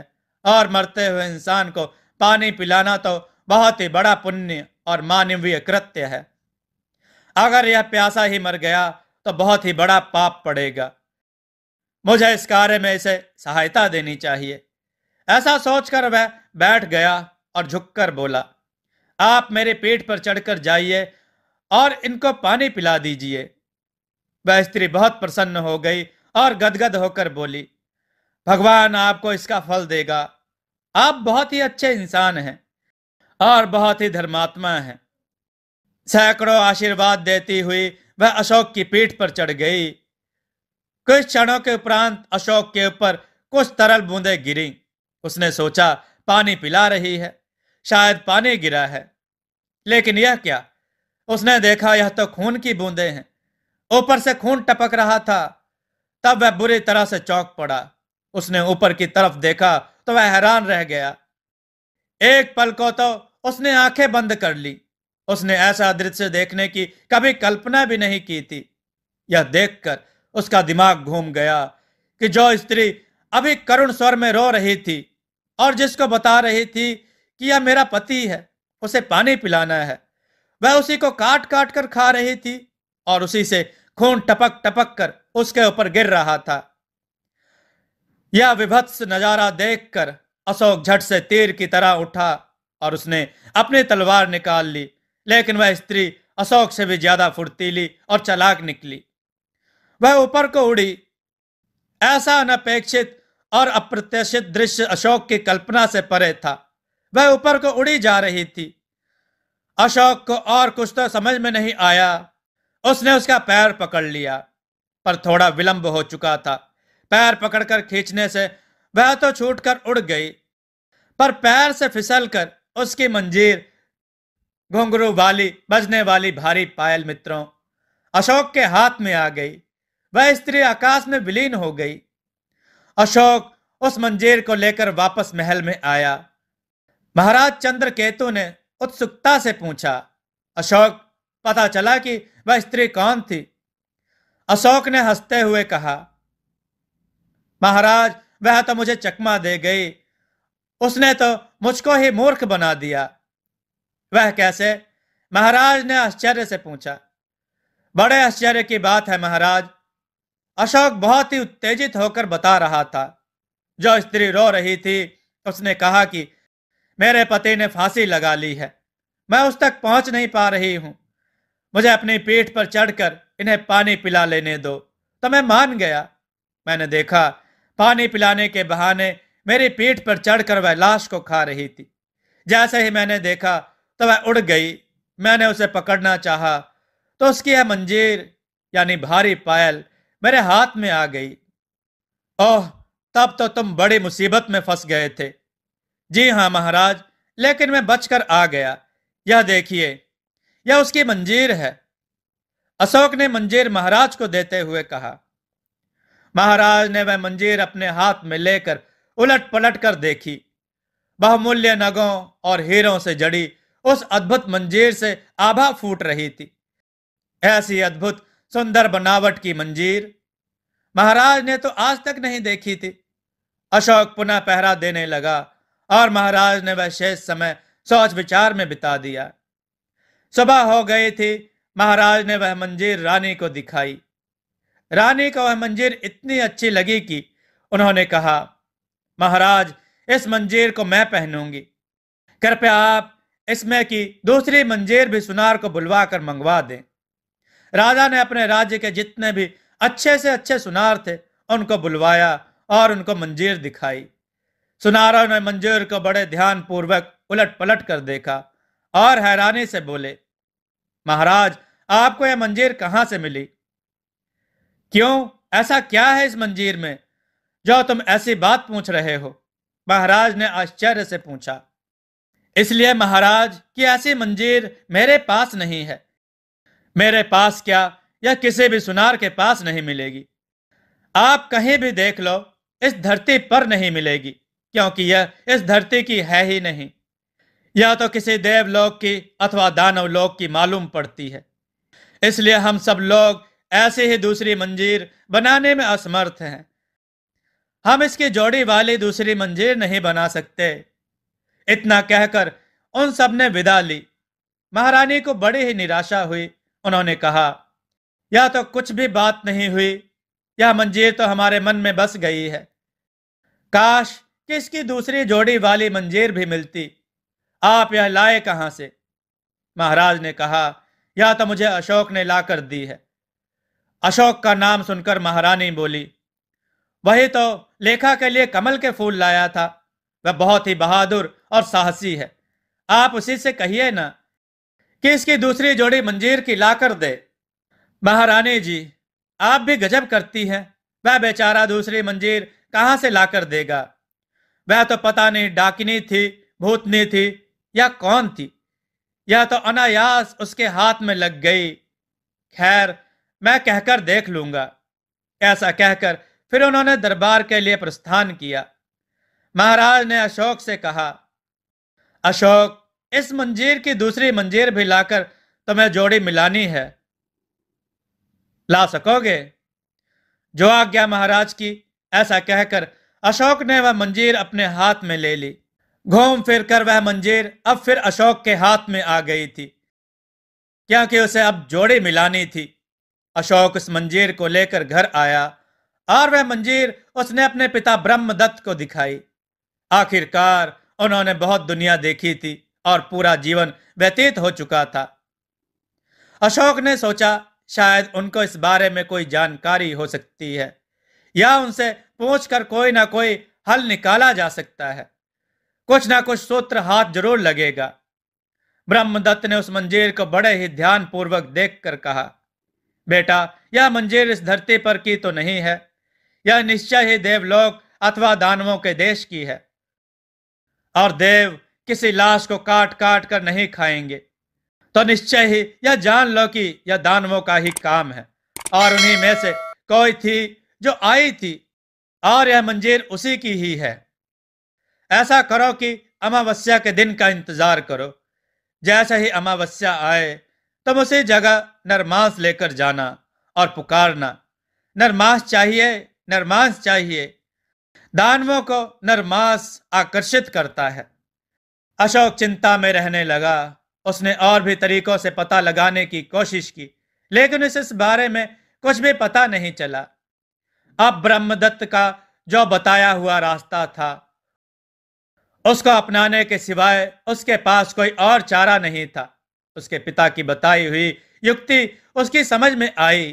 और मरते हुए इंसान को पानी पिलाना तो बहुत ही बड़ा पुण्य और मानवीय कृत्य है अगर यह प्यासा ही मर गया तो बहुत ही बड़ा पाप पड़ेगा मुझे इस कार्य में इसे सहायता देनी चाहिए ऐसा सोचकर वह बैठ गया और झुककर बोला आप मेरे पेट पर चढ़कर जाइए और इनको पानी पिला दीजिए वह स्त्री बहुत प्रसन्न हो गई और गदगद होकर बोली भगवान आपको इसका फल देगा आप बहुत ही अच्छे इंसान हैं और बहुत ही धर्मात्मा हैं सैकड़ों आशीर्वाद देती हुई वह अशोक की पीठ पर चढ़ गई कुछ क्षणों के उपरांत अशोक के ऊपर कुछ तरल बूंदे गिरी उसने सोचा पानी पिला रही है शायद पानी गिरा है लेकिन यह क्या उसने देखा यह तो खून की बूंदे हैं ऊपर से खून टपक रहा था तब वह बुरी तरह से चौंक पड़ा उसने ऊपर की तरफ देखा तो वह हैरान रह गया एक पल को तो उसने आंखें बंद कर ली उसने ऐसा दृश्य देखने की कभी कल्पना भी नहीं की थी यह देखकर उसका दिमाग घूम गया कि जो स्त्री अभी करुण स्वर में रो रही थी और जिसको बता रही थी कि यह मेरा पति है उसे पानी पिलाना है वह उसी को काट काट कर खा रही थी और उसी से खून टपक टपक कर उसके ऊपर गिर रहा था यह विभत्स नजारा देखकर अशोक झट से तीर की तरह उठा और उसने अपनी तलवार निकाल ली लेकिन वह स्त्री अशोक से भी ज्यादा फुर्तीली और चलाक निकली वह ऊपर को उड़ी ऐसा अनपेक्षित और अप्रत्याशित दृश्य अशोक की कल्पना से परे था वह ऊपर को उड़ी जा रही थी अशोक को और कुछ तो समझ में नहीं आया उसने उसका पैर पकड़ लिया पर थोड़ा विलंब हो चुका था पैर पकड़कर खींचने से वह तो छूटकर उड़ गई पर पैर से फिसलकर उसकी मंजीर घुंघरू वाली बजने वाली भारी पायल मित्रों अशोक के हाथ में आ गई वह स्त्री आकाश में विलीन हो गई अशोक उस मंजीर को लेकर वापस महल में आया महाराज चंद्र केतु ने उत्सुकता से पूछा अशोक पता चला कि वह स्त्री कौन थी अशोक ने हंसते हुए कहा महाराज वह तो मुझे चकमा दे गई उसने तो मुझको ही मूर्ख बना दिया वह कैसे महाराज ने आश्चर्य से पूछा बड़े आश्चर्य की बात है महाराज अशोक बहुत ही उत्तेजित होकर बता रहा था जो स्त्री रो रही थी उसने कहा कि मेरे पति ने फांसी लगा ली है मैं उस तक पहुंच नहीं पा रही हूं मुझे अपने पेट पर चढ़कर इन्हें पानी पिला लेने दो तो मैं मान गया मैंने देखा पानी पिलाने के बहाने मेरे पेट पर चढ़कर वह लाश को खा रही थी जैसे ही मैंने देखा तो वह उड़ गई मैंने उसे पकड़ना चाहा तो उसकी यह मंजीर यानी भारी पायल मेरे हाथ में आ गई ओह तब तो तुम बड़ी मुसीबत में फंस गए थे जी हाँ महाराज लेकिन मैं बचकर आ गया यह देखिए यह उसकी मंजीर है अशोक ने मंजीर महाराज को देते हुए कहा महाराज ने वह मंजीर अपने हाथ में लेकर उलट पलट कर देखी बहुमूल्य नगों और हीरों से जड़ी उस अद्भुत मंजीर से आभा फूट रही थी ऐसी अद्भुत सुंदर बनावट की मंजीर महाराज ने तो आज तक नहीं देखी थी अशोक पुनः पहरा देने लगा और महाराज ने वह शेष समय सोच विचार में बिता दिया सुबह हो गए थे महाराज ने वह मंजिल रानी को दिखाई रानी को वह मंजिल इतनी अच्छी लगी कि उन्होंने कहा महाराज इस मंजिल को मैं पहनूंगी कृपया आप इसमें की दूसरी मंजिल भी सुनार को बुलवा कर मंगवा दें राजा ने अपने राज्य के जितने भी अच्छे से अच्छे सुनार थे उनको बुलवाया और उनको मंजिर दिखाई सुनारों ने मंजिर को बड़े ध्यान पूर्वक उलट पलट कर देखा और हैरानी से बोले महाराज आपको यह मंजीर कहां से मिली क्यों ऐसा क्या है इस मंजीर में जो तुम ऐसी बात पूछ रहे हो महाराज ने आश्चर्य से पूछा इसलिए महाराज कि ऐसी मंजीर मेरे पास नहीं है मेरे पास क्या यह किसी भी सुनार के पास नहीं मिलेगी आप कहीं भी देख लो इस धरती पर नहीं मिलेगी क्योंकि यह इस धरती की है ही नहीं यह तो किसी देवलोक की अथवा दानव लोक की मालूम पड़ती है इसलिए हम सब लोग ऐसे ही दूसरी मंजीर बनाने में असमर्थ हैं हम इसकी जोड़ी वाली दूसरी मंजिल नहीं बना सकते इतना कहकर उन सब ने विदा ली महारानी को बड़ी ही निराशा हुई उन्होंने कहा यह तो कुछ भी बात नहीं हुई यह मंजीर तो हमारे मन में बस गई है काश कि इसकी दूसरी जोड़ी वाली मंजीर भी मिलती आप यह लाए कहाँ से महाराज ने कहा यह तो मुझे अशोक ने ला कर दी है अशोक का नाम सुनकर महारानी बोली वही तो लेखा के लिए कमल के फूल लाया था वह बहुत ही बहादुर और साहसी है आप उसी से कहिए ना कि इसकी दूसरी जोड़ी मंजीर की ला कर दे महारानी जी आप भी गजब करती हैं वह बेचारा दूसरी मंजीर कहाँ से लाकर देगा वह तो पता नहीं डाकिनी थी भूतनी थी या कौन थी या तो अनायास उसके हाथ में लग गई खैर मैं कहकर देख लूंगा ऐसा कहकर फिर उन्होंने दरबार के लिए प्रस्थान किया महाराज ने अशोक से कहा अशोक इस मंजीर की दूसरी मंजीर भी लाकर तुम्हें जोड़ी मिलानी है ला सकोगे जो आज्ञा महाराज की ऐसा कहकर अशोक ने वह मंजीर अपने हाथ में ले ली घूम फिर कर वह मंजीर अब फिर अशोक के हाथ में आ गई थी क्योंकि उसे अब जोड़ी मिलानी थी अशोक उस मंजीर को लेकर घर आया और वह मंजीर उसने अपने पिता ब्रह्मदत्त को दिखाई आखिरकार उन्होंने बहुत दुनिया देखी थी और पूरा जीवन व्यतीत हो चुका था अशोक ने सोचा शायद उनको इस बारे में कोई जानकारी हो सकती है या उनसे पूछकर कोई ना कोई हल निकाला जा सकता है कुछ ना कुछ सूत्र हाथ जरूर लगेगा ब्रह्मदत्त ने उस मंजीर को बड़े ही ध्यान पूर्वक देख कर कहा बेटा यह मंजीर इस धरती पर की तो नहीं है यह निश्चय ही देवलोक अथवा दानवों के देश की है और देव किसी लाश को काट काट कर नहीं खाएंगे तो निश्चय ही यह जान लो कि यह दानवों का ही काम है और उन्हीं में से कोई थी जो आई थी और यह मंजीर उसी की ही है ऐसा करो कि अमावस्या के दिन का इंतजार करो जैसा ही अमावस्या आए तुम उसी जगह नरमांस लेकर जाना और पुकारना नरमांस चाहिए नरमांस चाहिए दानवों को नरमांस आकर्षित करता है अशोक चिंता में रहने लगा उसने और भी तरीकों से पता लगाने की कोशिश की लेकिन उसे इस बारे में कुछ भी पता नहीं चला अब ब्रह्मदत्त का जो बताया हुआ रास्ता था उसको अपनाने के सिवाय उसके पास कोई और चारा नहीं था उसके पिता की बताई हुई युक्ति उसकी समझ में आई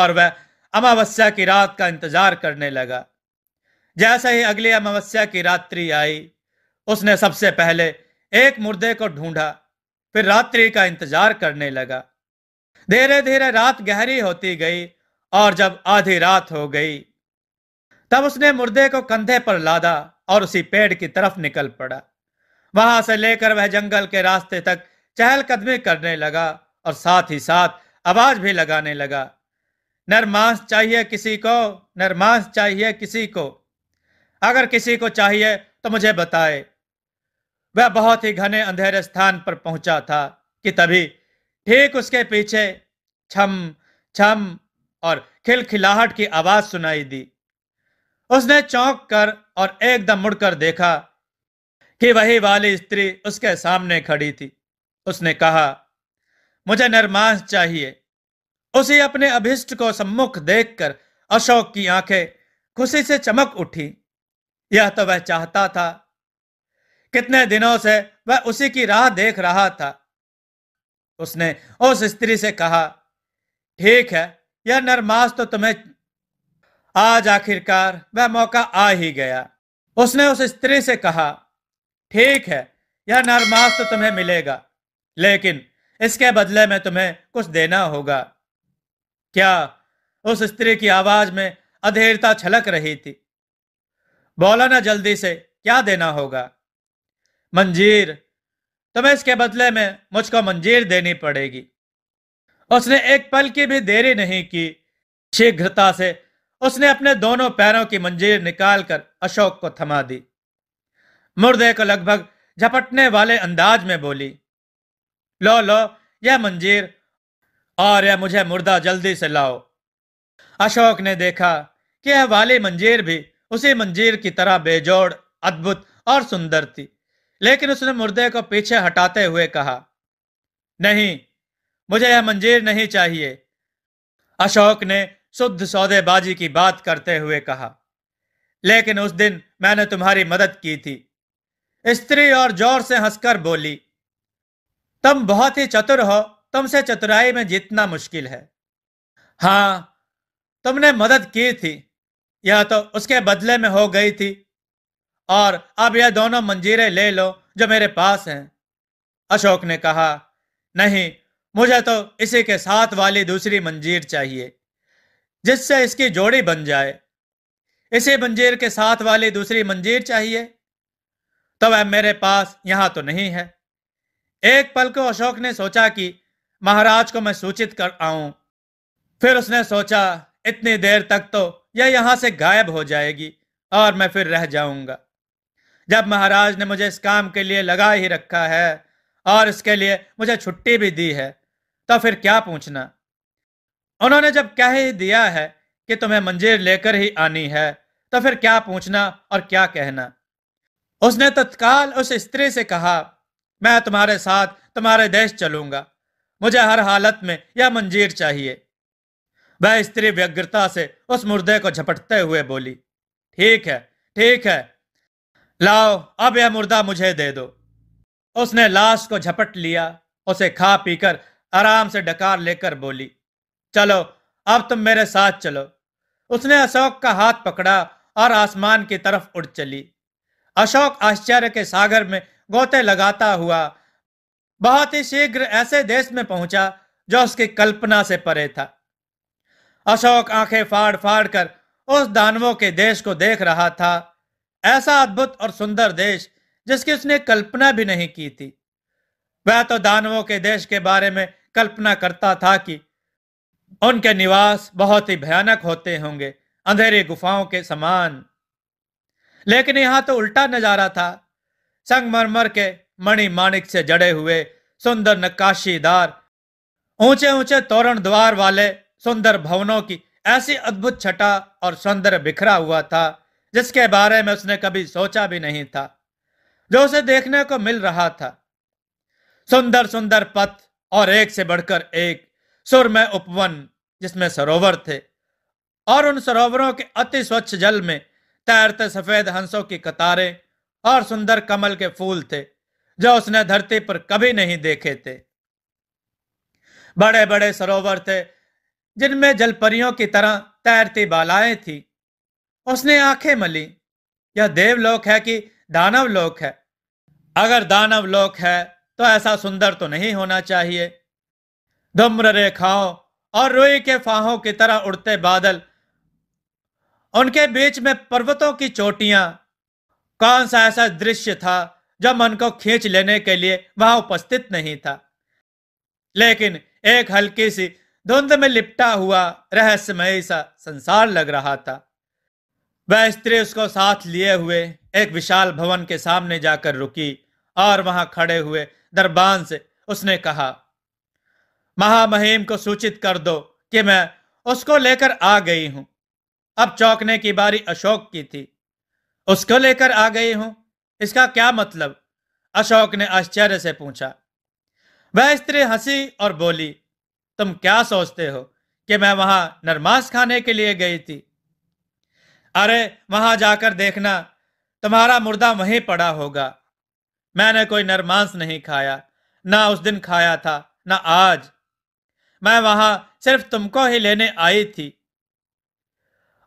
और वह अमावस्या की रात का इंतजार करने लगा जैसे ही अगली अमावस्या की रात्रि आई उसने सबसे पहले एक मुर्दे को ढूंढा फिर रात्रि का इंतजार करने लगा धीरे धीरे रात गहरी होती गई और जब आधी रात हो गई तब उसने मुर्दे को कंधे पर लादा और उसी पेड़ की तरफ निकल पड़ा वहां से लेकर वह जंगल के रास्ते तक चहलकदमी करने लगा और साथ ही साथ आवाज भी लगाने लगा नरमांस चाहिए किसी को नरमांस चाहिए किसी को अगर किसी को चाहिए तो मुझे बताए वह बहुत ही घने अंधेरे स्थान पर पहुंचा था कि तभी ठीक उसके पीछे छम छम और खिलखिलाहट की आवाज सुनाई दी उसने चौंक कर और एकदम मुड़कर देखा कि वही वाली स्त्री उसके सामने खड़ी थी उसने कहा मुझे नरमांस चाहिए उसे अपने अभिष्ट को सम्मुख देखकर अशोक की आंखें खुशी से चमक उठी यह तो वह चाहता था कितने दिनों से वह उसी की राह देख रहा था उसने उस स्त्री से कहा ठीक है यह नरमास तो तुम्हें आज आखिरकार वह मौका आ ही गया उसने उस स्त्री से कहा ठीक है यह नरमास तो तुम्हें मिलेगा लेकिन इसके बदले में तुम्हें कुछ देना होगा क्या उस स्त्री की आवाज में अधेरता छलक रही थी बोला ना जल्दी से क्या देना होगा मंजीर तुम्हें इसके बदले में मुझको मंजीर देनी पड़ेगी उसने एक पल की भी देरी नहीं की शीघ्रता से उसने अपने दोनों पैरों की मंजीर निकालकर अशोक को थमा दी मुर्दे को लगभग झपटने वाले अंदाज में बोली लो लो यह मंजीर और यह मुझे मुर्दा जल्दी से लाओ अशोक ने देखा कि यह वाली मंजीर भी उसी मंजीर की तरह बेजोड़ अद्भुत और सुंदर थी लेकिन उसने मुर्दे को पीछे हटाते हुए कहा नहीं मुझे यह मंजीर नहीं चाहिए अशोक ने शुद्ध सौदेबाजी की बात करते हुए कहा लेकिन उस दिन मैंने तुम्हारी मदद की थी स्त्री और जोर से हंसकर बोली तुम बहुत ही चतुर हो तुमसे चतुराई में जीतना मुश्किल है हाँ तुमने मदद की थी यह तो उसके बदले में हो गई थी और अब यह दोनों मंजीरे ले लो जो मेरे पास हैं अशोक ने कहा नहीं मुझे तो इसी के साथ वाली दूसरी मंजीर चाहिए जिससे इसकी जोड़ी बन जाए इसी मंजीर के साथ वाली दूसरी मंजीर चाहिए तो वह मेरे पास यहां तो नहीं है एक पल को अशोक ने सोचा कि महाराज को मैं सूचित कर आऊं फिर उसने सोचा इतनी देर तक तो यह यहां से गायब हो जाएगी और मैं फिर रह जाऊंगा जब महाराज ने मुझे इस काम के लिए लगा ही रखा है और इसके लिए मुझे छुट्टी भी दी है तो फिर क्या पूछना उन्होंने जब कह ही दिया है कि तुम्हें मंजिल लेकर ही आनी है तो फिर क्या पूछना और क्या कहना उसने तत्काल उस स्त्री से कहा मैं तुम्हारे साथ तुम्हारे देश चलूंगा मुझे हर हालत में यह मंजीर चाहिए वह स्त्री व्यग्रता से उस मुर्दे को झपटते हुए बोली ठीक है ठीक है लाओ अब यह मुर्दा मुझे दे दो उसने लाश को झपट लिया उसे खा पीकर आराम से डकार लेकर बोली चलो अब तुम मेरे साथ चलो उसने अशोक का हाथ पकड़ा और आसमान की तरफ उड़ चली अशोक आश्चर्य के सागर में गोते लगाता हुआ बहुत ही शीघ्र ऐसे देश में पहुंचा जो उसकी कल्पना से परे था अशोक आंखें फाड़ फाड़ कर उस दानवों के देश को देख रहा था ऐसा अद्भुत और सुंदर देश जिसकी उसने कल्पना भी नहीं की थी वह तो दानवों के देश के बारे में कल्पना करता था कि उनके निवास बहुत ही भयानक होते होंगे अंधेरी गुफाओं के समान लेकिन यहां तो उल्टा नजारा था संगमरमर के मणि माणिक से जड़े हुए सुंदर नक्काशीदार ऊंचे ऊंचे तोरण द्वार वाले सुंदर भवनों की ऐसी अद्भुत छटा और सौंदर्य बिखरा हुआ था जिसके बारे में उसने कभी सोचा भी नहीं था जो उसे देखने को मिल रहा था सुंदर सुंदर पथ और एक से बढ़कर एक सुर में उपवन जिसमें सरोवर थे और उन सरोवरों के अति स्वच्छ जल में तैरते सफेद हंसों की कतारें और सुंदर कमल के फूल थे जो उसने धरती पर कभी नहीं देखे थे बड़े बड़े सरोवर थे जिनमें जलपरियों की तरह तैरती बालाएं थी उसने आंखें मली यह देवलोक है कि दानव लोक है अगर दानव लोक है तो ऐसा सुंदर तो नहीं होना चाहिए धूम्र रेखाओं और रोई के फाहों की तरह उड़ते बादल उनके बीच में पर्वतों की चोटियां कौन सा ऐसा दृश्य था जो मन को खींच लेने के लिए वहां उपस्थित नहीं था लेकिन एक हल्की सी धुंध में लिपटा हुआ रहस्यमय सा संसार लग रहा था वह स्त्री उसको साथ लिए हुए एक विशाल भवन के सामने जाकर रुकी और वहां खड़े हुए दरबान से उसने कहा महामहिम को सूचित कर दो कि मैं उसको लेकर आ गई हूं अब चौंकने की बारी अशोक की थी उसको लेकर आ गई हूं इसका क्या मतलब अशोक ने आश्चर्य से पूछा वह स्त्री हंसी और बोली तुम क्या सोचते हो कि मैं वहां नरमास खाने के लिए गई थी अरे वहां जाकर देखना तुम्हारा मुर्दा वहीं पड़ा होगा मैंने कोई नरमांस नहीं खाया ना उस दिन खाया था ना आज मैं वहां सिर्फ तुमको ही लेने आई थी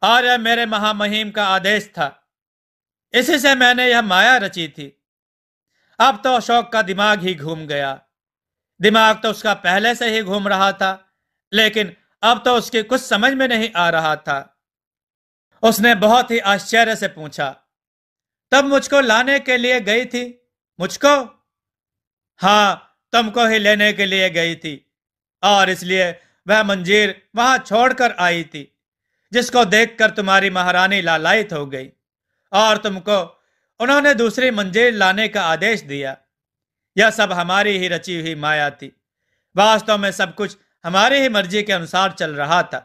और यह मेरे महामहिम का आदेश था इसी से मैंने यह माया रची थी अब तो अशोक का दिमाग ही घूम गया दिमाग तो उसका पहले से ही घूम रहा था लेकिन अब तो उसके कुछ समझ में नहीं आ रहा था उसने बहुत ही आश्चर्य से पूछा तब मुझको लाने के लिए गई थी मुझको हाँ तुमको ही लेने के लिए गई थी और इसलिए वह मंजीर वहां छोड़कर आई थी जिसको देखकर तुम्हारी महारानी लालायित हो गई और तुमको उन्होंने दूसरी मंजीर लाने का आदेश दिया यह सब हमारी ही रची हुई माया थी वास्तव में सब कुछ हमारी ही मर्जी के अनुसार चल रहा था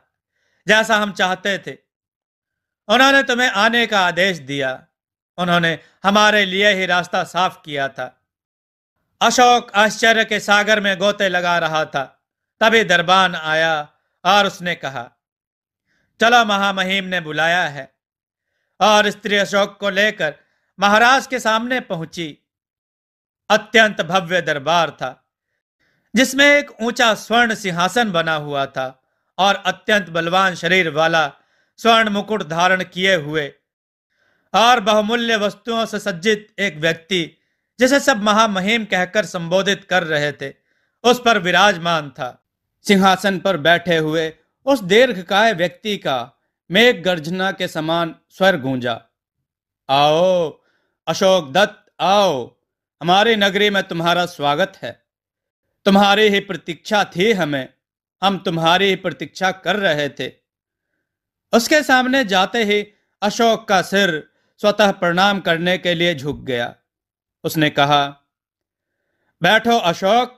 जैसा हम चाहते थे उन्होंने तुम्हें आने का आदेश दिया उन्होंने हमारे लिए ही रास्ता साफ किया था अशोक आश्चर्य के सागर में गोते लगा रहा था तभी दरबान आया और उसने कहा चलो महामहिम ने बुलाया है और स्त्री अशोक को लेकर महाराज के सामने पहुंची अत्यंत भव्य दरबार था जिसमें एक ऊंचा स्वर्ण सिंहासन बना हुआ था और अत्यंत बलवान शरीर वाला स्वर्ण मुकुट धारण किए हुए और बहुमूल्य वस्तुओं से सज्जित एक व्यक्ति जिसे सब महामहिम कहकर संबोधित कर रहे थे उस पर विराजमान था सिंहासन पर बैठे हुए उस दीर्घकाय व्यक्ति का मेघ गर्जना के समान स्वर गूंजा आओ अशोक दत्त आओ हमारी नगरी में तुम्हारा स्वागत है तुम्हारी ही प्रतीक्षा थी हमें हम तुम्हारी ही प्रतीक्षा कर रहे थे उसके सामने जाते ही अशोक का सिर स्वतः प्रणाम करने के लिए झुक गया उसने कहा बैठो अशोक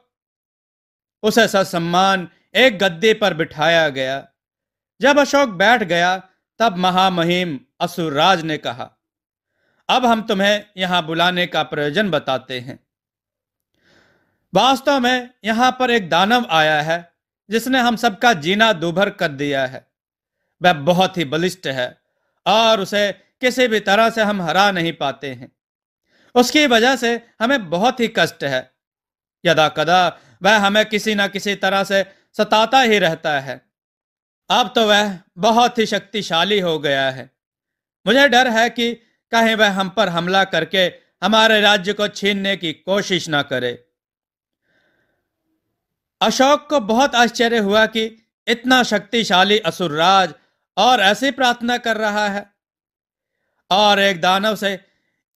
उसे ससम्मान एक गद्दे पर बिठाया गया जब अशोक बैठ गया तब महामहिम असुरराज ने कहा अब हम तुम्हें यहां बुलाने का प्रयोजन बताते हैं वास्तव में यहां पर एक दानव आया है जिसने हम सबका जीना दुभर कर दिया है वह बहुत ही बलिष्ठ है और उसे किसी भी तरह से हम हरा नहीं पाते हैं उसकी वजह से हमें बहुत ही कष्ट है यदा कदा वह हमें किसी न किसी तरह से सताता ही रहता है अब तो वह बहुत ही शक्तिशाली हो गया है मुझे डर है कि कहीं वह हम पर हमला करके हमारे राज्य को छीनने की कोशिश ना करे अशोक को बहुत आश्चर्य हुआ कि इतना शक्तिशाली असुरराज और ऐसी प्रार्थना कर रहा है और एक दानव से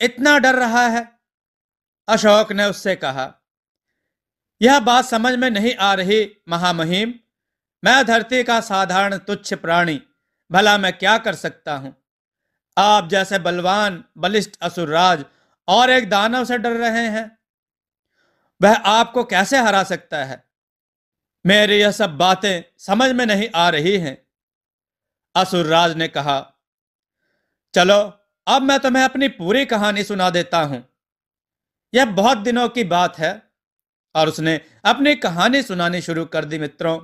इतना डर रहा है अशोक ने उससे कहा यह बात समझ में नहीं आ रही महामहिम मैं धरती का साधारण तुच्छ प्राणी भला मैं क्या कर सकता हूं आप जैसे बलवान बलिष्ठ असुरराज और एक दानव से डर रहे हैं वह आपको कैसे हरा सकता है मेरी यह सब बातें समझ में नहीं आ रही हैं असुरराज ने कहा चलो अब मैं तुम्हें अपनी पूरी कहानी सुना देता हूं यह बहुत दिनों की बात है और उसने अपने कहानी सुनानी शुरू कर दी मित्रों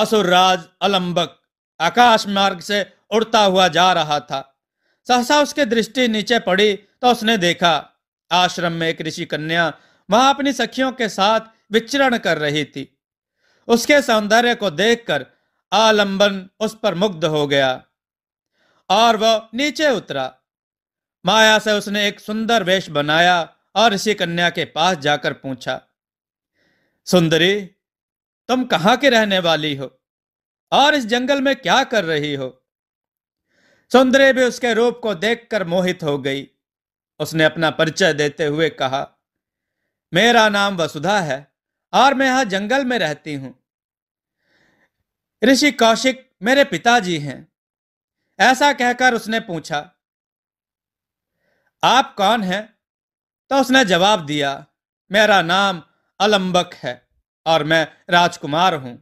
असुरराज अलंबक आकाश मार्ग से उड़ता हुआ जा रहा था सहसा उसके दृष्टि नीचे पड़ी तो उसने देखा आश्रम में एक ऋषि कन्या वहां अपनी सखियों के साथ विचरण कर रही थी उसके सौंदर्य को देखकर आलंबन उस पर मुग्ध हो गया और वह नीचे उतरा माया से उसने एक सुंदर वेश बनाया और ऋषि कन्या के पास जाकर पूछा सुंदरी तुम कहाँ के रहने वाली हो और इस जंगल में क्या कर रही हो सुंदरी भी उसके रूप को देखकर मोहित हो गई उसने अपना परिचय देते हुए कहा मेरा नाम वसुधा है और मैं यहां जंगल में रहती हूं ऋषि कौशिक मेरे पिताजी हैं ऐसा कहकर उसने पूछा आप कौन हैं तो उसने जवाब दिया मेरा नाम अलंबक है और मैं राजकुमार हूं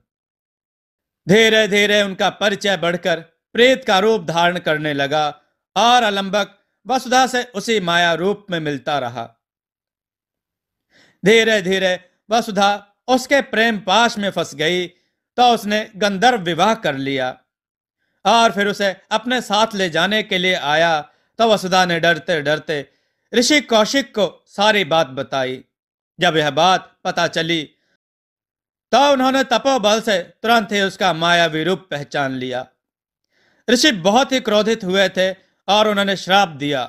धीरे धीरे उनका परिचय बढ़कर प्रेत का रूप धारण करने लगा और अलंबक वसुधा से उसी माया रूप में मिलता रहा धीरे धीरे वसुधा उसके प्रेम पाश में फंस गई तो उसने गंधर्व विवाह कर लिया और फिर उसे अपने साथ ले जाने के लिए आया तो वसुधा ने डरते डरते ऋषि कौशिक को सारी बात बताई जब यह बात पता चली तो उन्होंने तपोबल से तुरंत ही उसका मायावी रूप पहचान लिया ऋषि बहुत ही क्रोधित हुए थे और उन्होंने श्राप दिया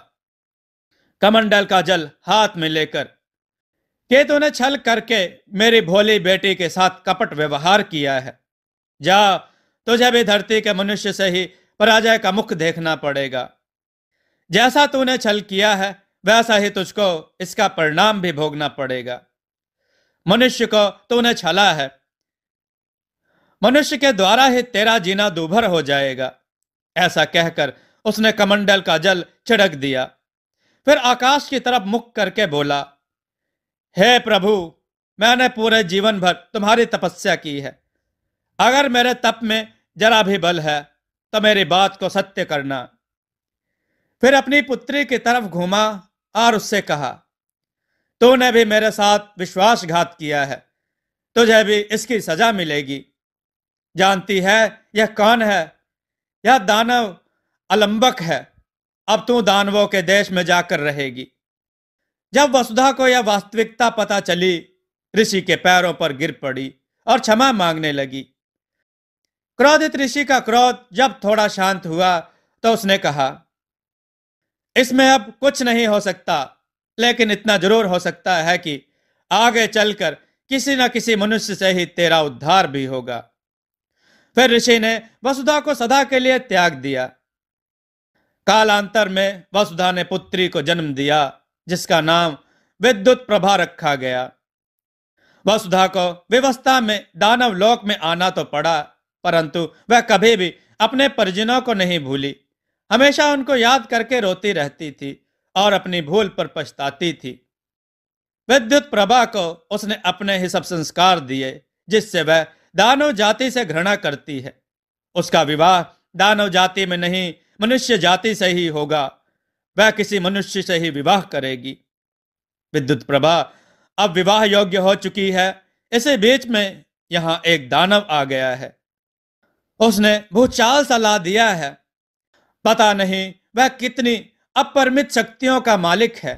कमंडल का जल हाथ में लेकर केतु ने छल करके मेरी भोली बेटी के साथ कपट व्यवहार किया है जा तुझे भी धरती के मनुष्य से ही पराजय का मुख देखना पड़ेगा जैसा तूने छल किया है वैसा ही तुझको इसका परिणाम भी भोगना पड़ेगा मनुष्य को तो उन्हें छला है मनुष्य के द्वारा ही तेरा जीना दुभर हो जाएगा ऐसा कहकर उसने कमंडल का जल छिड़क दिया फिर आकाश की तरफ मुख करके बोला हे प्रभु मैंने पूरे जीवन भर तुम्हारी तपस्या की है अगर मेरे तप में जरा भी बल है तो मेरी बात को सत्य करना फिर अपनी पुत्री की तरफ घूमा और उससे कहा तूने भी मेरे साथ विश्वासघात किया है तुझे भी इसकी सजा मिलेगी जानती है यह कौन है यह दानव अलंबक है अब तू दानवों के देश में जाकर रहेगी जब वसुधा को यह वास्तविकता पता चली ऋषि के पैरों पर गिर पड़ी और क्षमा मांगने लगी क्रोधित ऋषि का क्रोध जब थोड़ा शांत हुआ तो उसने कहा इसमें अब कुछ नहीं हो सकता लेकिन इतना जरूर हो सकता है कि आगे चलकर किसी न किसी मनुष्य से ही तेरा उद्धार भी होगा फिर ऋषि ने वसुधा को सदा के लिए त्याग दिया कालांतर में वसुधा ने पुत्री को जन्म दिया जिसका नाम विद्युत प्रभा रखा गया वसुधा को व्यवस्था में दानव लोक में आना तो पड़ा परंतु वह कभी भी अपने परिजनों को नहीं भूली हमेशा उनको याद करके रोती रहती थी और अपनी भूल पर पछताती थी विद्युत प्रभा को उसने अपने ही सब संस्कार दिए जिससे वह दानव जाति से घृणा करती है उसका विवाह दानव जाति में नहीं मनुष्य जाति से ही होगा वह किसी मनुष्य से ही विवाह करेगी विद्युत प्रभा अब विवाह योग्य हो चुकी है इसी बीच में यहां एक दानव आ गया है उसने भूचाल सलाह दिया है पता नहीं वह कितनी अपरमित शक्तियों का मालिक है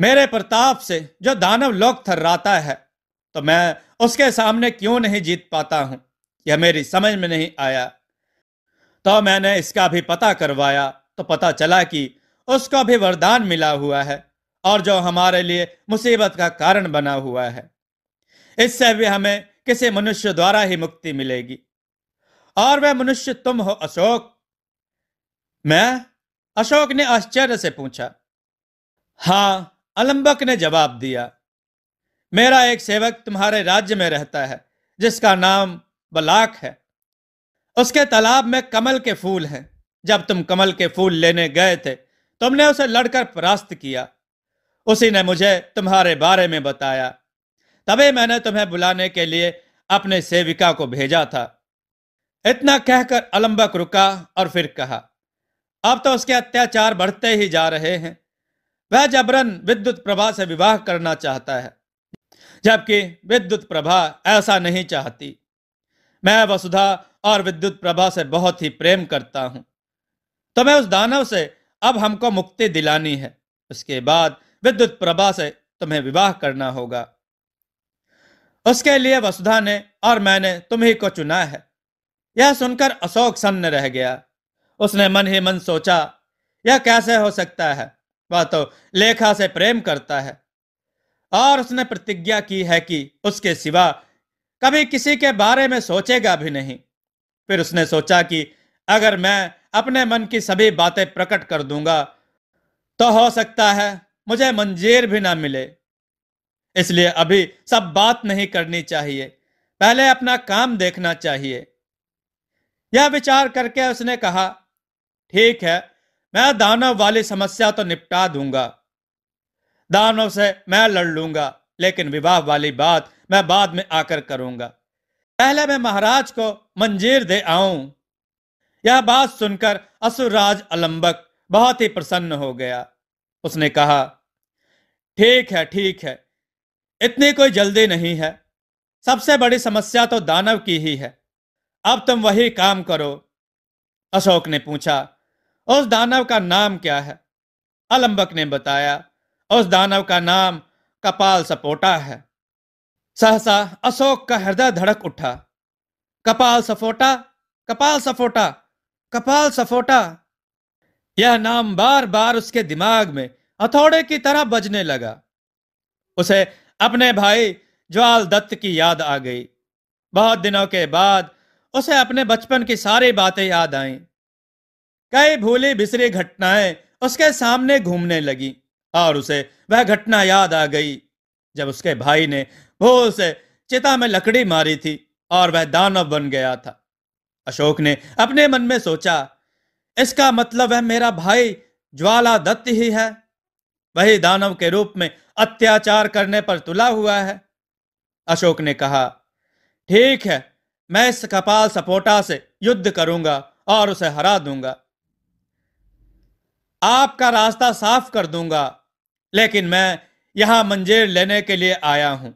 मेरे प्रताप से जो दानव लोक थर्राता है तो मैं उसके सामने क्यों नहीं जीत पाता हूं यह मेरी समझ में नहीं आया तो मैंने इसका भी पता करवाया तो पता चला कि उसका भी वरदान मिला हुआ है और जो हमारे लिए मुसीबत का कारण बना हुआ है इससे भी हमें किसी मनुष्य द्वारा ही मुक्ति मिलेगी और वह मनुष्य तुम हो अशोक मैं अशोक ने आश्चर्य से पूछा हां अलंबक ने जवाब दिया मेरा एक सेवक तुम्हारे राज्य में रहता है जिसका नाम बलाक है उसके तालाब में कमल के फूल हैं जब तुम कमल के फूल लेने गए थे तुमने उसे लड़कर परास्त किया उसी ने मुझे तुम्हारे बारे में बताया तभी मैंने तुम्हें बुलाने के लिए अपने सेविका को भेजा था इतना कहकर अलंबक रुका और फिर कहा अब तो उसके अत्याचार बढ़ते ही जा रहे हैं वह जबरन विद्युत प्रभा से विवाह करना चाहता है जबकि विद्युत प्रभा ऐसा नहीं चाहती मैं वसुधा और विद्युत प्रभा से बहुत ही प्रेम करता हूं तो मैं उस दानव से अब हमको मुक्ति दिलानी है उसके बाद विद्युत प्रभा से तुम्हें विवाह करना होगा उसके लिए वसुधा ने और मैंने तुम्ही को चुना है यह सुनकर अशोक सन्न रह गया उसने मन ही मन सोचा यह कैसे हो सकता है वह तो लेखा से प्रेम करता है और उसने प्रतिज्ञा की है कि उसके सिवा कभी किसी के बारे में सोचेगा भी नहीं फिर उसने सोचा कि अगर मैं अपने मन की सभी बातें प्रकट कर दूंगा तो हो सकता है मुझे मंजीर भी ना मिले इसलिए अभी सब बात नहीं करनी चाहिए पहले अपना काम देखना चाहिए यह विचार करके उसने कहा ठीक है मैं दानव वाली समस्या तो निपटा दूंगा दानव से मैं लड़ लूंगा लेकिन विवाह वाली बात मैं बाद में आकर करूंगा पहले मैं महाराज को मंजीर दे आऊं यह बात सुनकर असुरराज अलंबक बहुत ही प्रसन्न हो गया उसने कहा ठीक है ठीक है इतनी कोई जल्दी नहीं है सबसे बड़ी समस्या तो दानव की ही है अब तुम वही काम करो अशोक ने पूछा उस दानव का नाम क्या है अलंबक ने बताया उस दानव का नाम कपाल सपोटा है सहसा अशोक का हृदय धड़क उठा कपाल सफोटा कपाल सफोटा कपाल सफोटा यह नाम बार बार उसके दिमाग में हथौड़े की तरह बजने लगा उसे अपने भाई ज्वाल दत्त की याद आ गई बहुत दिनों के बाद उसे अपने बचपन की सारी बातें याद आईं कई भूली बिसरी घटनाएं उसके सामने घूमने लगी और उसे वह घटना याद आ गई जब उसके भाई ने भूल से चिता में लकड़ी मारी थी और वह दानव बन गया था अशोक ने अपने मन में सोचा इसका मतलब है मेरा भाई ज्वाला दत्त ही है वही दानव के रूप में अत्याचार करने पर तुला हुआ है अशोक ने कहा ठीक है मैं इस कपाल सपोटा से युद्ध करूंगा और उसे हरा दूंगा आपका रास्ता साफ कर दूंगा लेकिन मैं यहां मंजिल लेने के लिए आया हूं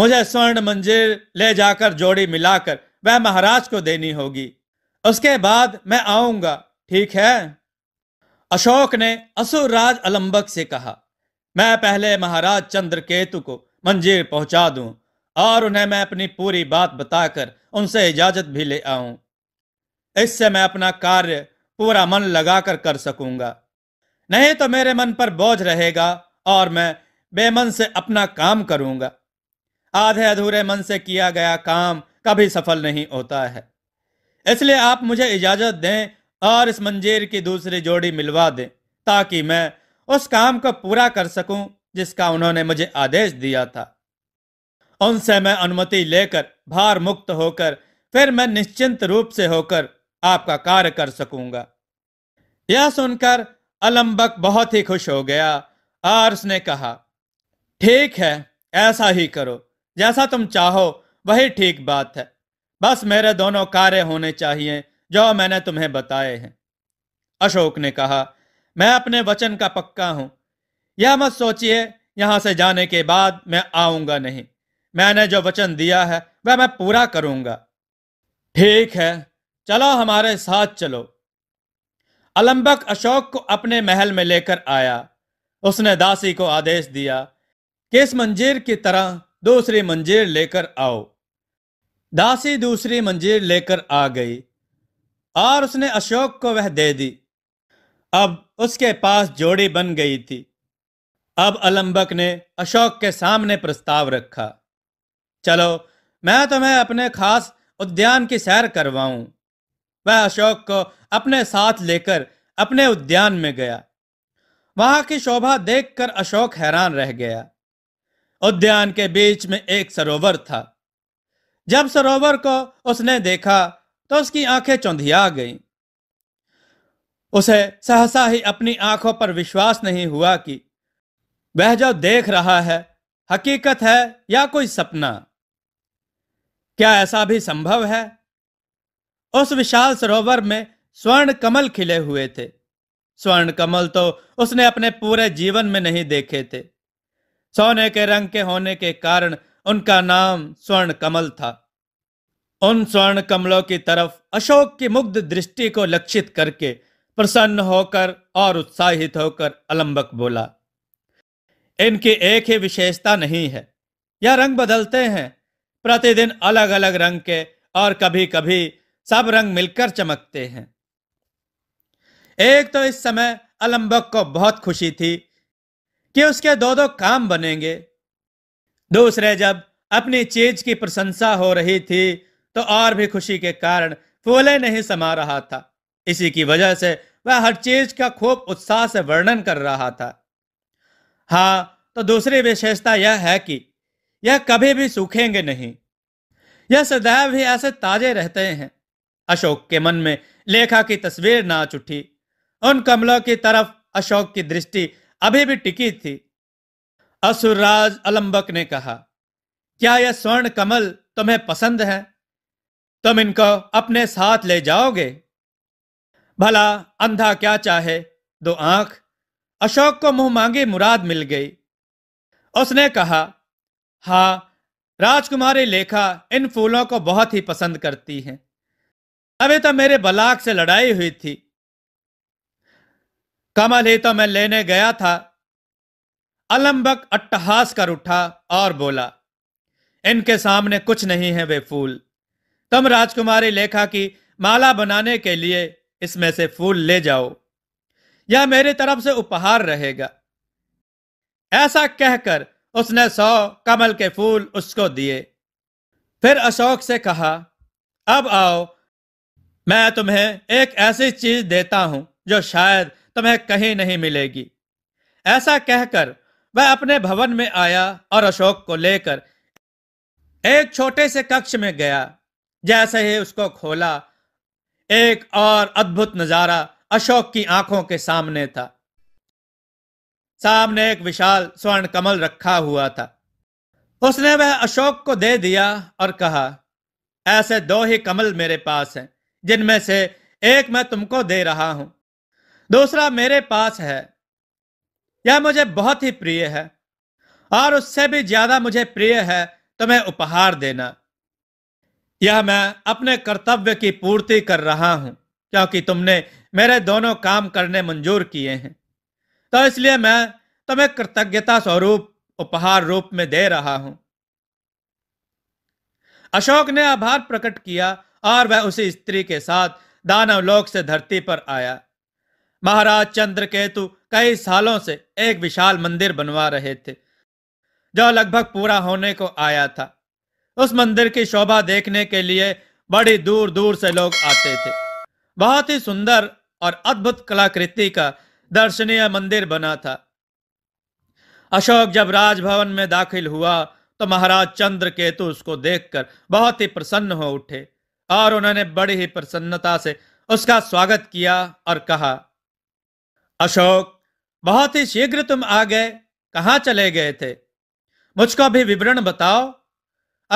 मुझे स्वर्ण मंजिल ले जाकर जोड़ी मिलाकर वह महाराज को देनी होगी उसके बाद मैं आऊंगा ठीक है अशोक ने असुर राज अलंबक से कहा मैं पहले महाराज चंद्रकेतु को मंजिर पहुंचा दूं और उन्हें मैं अपनी पूरी बात बताकर उनसे इजाजत भी ले आऊं इससे मैं अपना कार्य पूरा मन लगाकर कर सकूंगा नहीं तो मेरे मन पर बोझ रहेगा और मैं बेमन से अपना काम करूंगा आधे अधूरे मन से किया गया काम कभी सफल नहीं होता है इसलिए आप मुझे इजाजत दें और इस मंजीर की दूसरी जोड़ी मिलवा दें ताकि मैं उस काम को पूरा कर सकूं जिसका उन्होंने मुझे आदेश दिया था उनसे मैं अनुमति लेकर भार मुक्त होकर फिर मैं निश्चिंत रूप से होकर आपका कार्य कर सकूंगा यह सुनकर अलंबक बहुत ही खुश हो गया और उसने कहा ठीक है ऐसा ही करो जैसा तुम चाहो वही ठीक बात है बस मेरे दोनों कार्य होने चाहिए जो मैंने तुम्हें बताए हैं अशोक ने कहा मैं अपने वचन का पक्का हूं यह मत सोचिए यहां से जाने के बाद मैं आऊंगा नहीं मैंने जो वचन दिया है वह मैं पूरा करूंगा ठीक है चलो हमारे साथ चलो अलंबक अशोक को अपने महल में लेकर आया उसने दासी को आदेश दिया कि इस मंजीर की तरह दूसरी मंजीर लेकर आओ दासी दूसरी मंजीर लेकर आ गई और उसने अशोक को वह दे दी अब उसके पास जोड़ी बन गई थी अब अलंबक ने अशोक के सामने प्रस्ताव रखा चलो मैं तुम्हें अपने खास उद्यान की सैर करवाऊं वह अशोक को अपने साथ लेकर अपने उद्यान में गया वहां की शोभा देखकर अशोक हैरान रह गया उद्यान के बीच में एक सरोवर था जब सरोवर को उसने देखा तो उसकी आंखें चौंधिया गईं। उसे सहसा ही अपनी आंखों पर विश्वास नहीं हुआ कि वह जो देख रहा है हकीकत है या कोई सपना क्या ऐसा भी संभव है उस विशाल सरोवर में स्वर्ण कमल खिले हुए थे स्वर्ण कमल तो उसने अपने पूरे जीवन में नहीं देखे थे सोने के रंग के होने के कारण उनका नाम स्वर्ण कमल था उन स्वर्ण कमलों की तरफ अशोक की मुग्ध दृष्टि को लक्षित करके प्रसन्न होकर और उत्साहित होकर अलंबक बोला इनकी एक ही विशेषता नहीं है यह रंग बदलते हैं प्रतिदिन अलग अलग रंग के और कभी कभी सब रंग मिलकर चमकते हैं एक तो इस समय अलंबक को बहुत खुशी थी कि उसके दो दो काम बनेंगे दूसरे जब अपनी चीज की प्रशंसा हो रही थी तो और भी खुशी के कारण फूले नहीं समा रहा था इसी की वजह से वह हर चीज का खूब उत्साह से वर्णन कर रहा था हाँ तो दूसरी विशेषता यह है कि यह कभी भी सूखेंगे नहीं यह सदैव ही ऐसे ताजे रहते हैं अशोक के मन में लेखा की तस्वीर नाच उठी उन कमलों की तरफ अशोक की दृष्टि अभी भी टिकी थी असुरराज अलंबक ने कहा क्या यह स्वर्ण कमल तुम्हें पसंद है तुम इनको अपने साथ ले जाओगे भला अंधा क्या चाहे दो आंख अशोक को मुंह मांगी मुराद मिल गई उसने कहा हा राजकुमारी लेखा इन फूलों को बहुत ही पसंद करती हैं अभी तो मेरे बलाक से लड़ाई हुई थी कमल ही तो मैं लेने गया था अलंबक अट्टहास कर उठा और बोला इनके सामने कुछ नहीं है वे फूल तुम राजकुमारी लेखा की माला बनाने के लिए इसमें से फूल ले जाओ यह मेरी तरफ से उपहार रहेगा ऐसा कहकर उसने सौ कमल के फूल उसको दिए फिर अशोक से कहा अब आओ मैं तुम्हें एक ऐसी चीज देता हूं जो शायद तुम्हें कहीं नहीं मिलेगी ऐसा कहकर वह अपने भवन में आया और अशोक को लेकर एक छोटे से कक्ष में गया जैसे ही उसको खोला एक और अद्भुत नजारा अशोक की आंखों के सामने था सामने एक विशाल स्वर्ण कमल रखा हुआ था उसने वह अशोक को दे दिया और कहा ऐसे दो ही कमल मेरे पास हैं जिनमें से एक मैं तुमको दे रहा हूं दूसरा मेरे पास है यह मुझे बहुत ही प्रिय है और उससे भी ज्यादा मुझे प्रिय है तुम्हें उपहार देना यह मैं अपने कर्तव्य की पूर्ति कर रहा हूं क्योंकि तुमने मेरे दोनों काम करने मंजूर किए हैं तो इसलिए मैं तुम्हें कृतज्ञता स्वरूप उपहार रूप में दे रहा हूं अशोक ने आभार प्रकट किया और वह उसी स्त्री के साथ दानव लोक से धरती पर आया महाराज चंद्रकेतु कई सालों से एक विशाल मंदिर बनवा रहे थे जो लगभग पूरा होने को आया था उस मंदिर की शोभा देखने के लिए बड़ी दूर दूर से लोग आते थे बहुत ही सुंदर और अद्भुत कलाकृति का दर्शनीय मंदिर बना था अशोक जब राजभवन में दाखिल हुआ तो महाराज चंद्रकेतु उसको देखकर बहुत ही प्रसन्न हो उठे और उन्होंने बड़ी ही प्रसन्नता से उसका स्वागत किया और कहा अशोक बहुत ही शीघ्र तुम आ गए कहाँ चले गए थे मुझको भी विवरण बताओ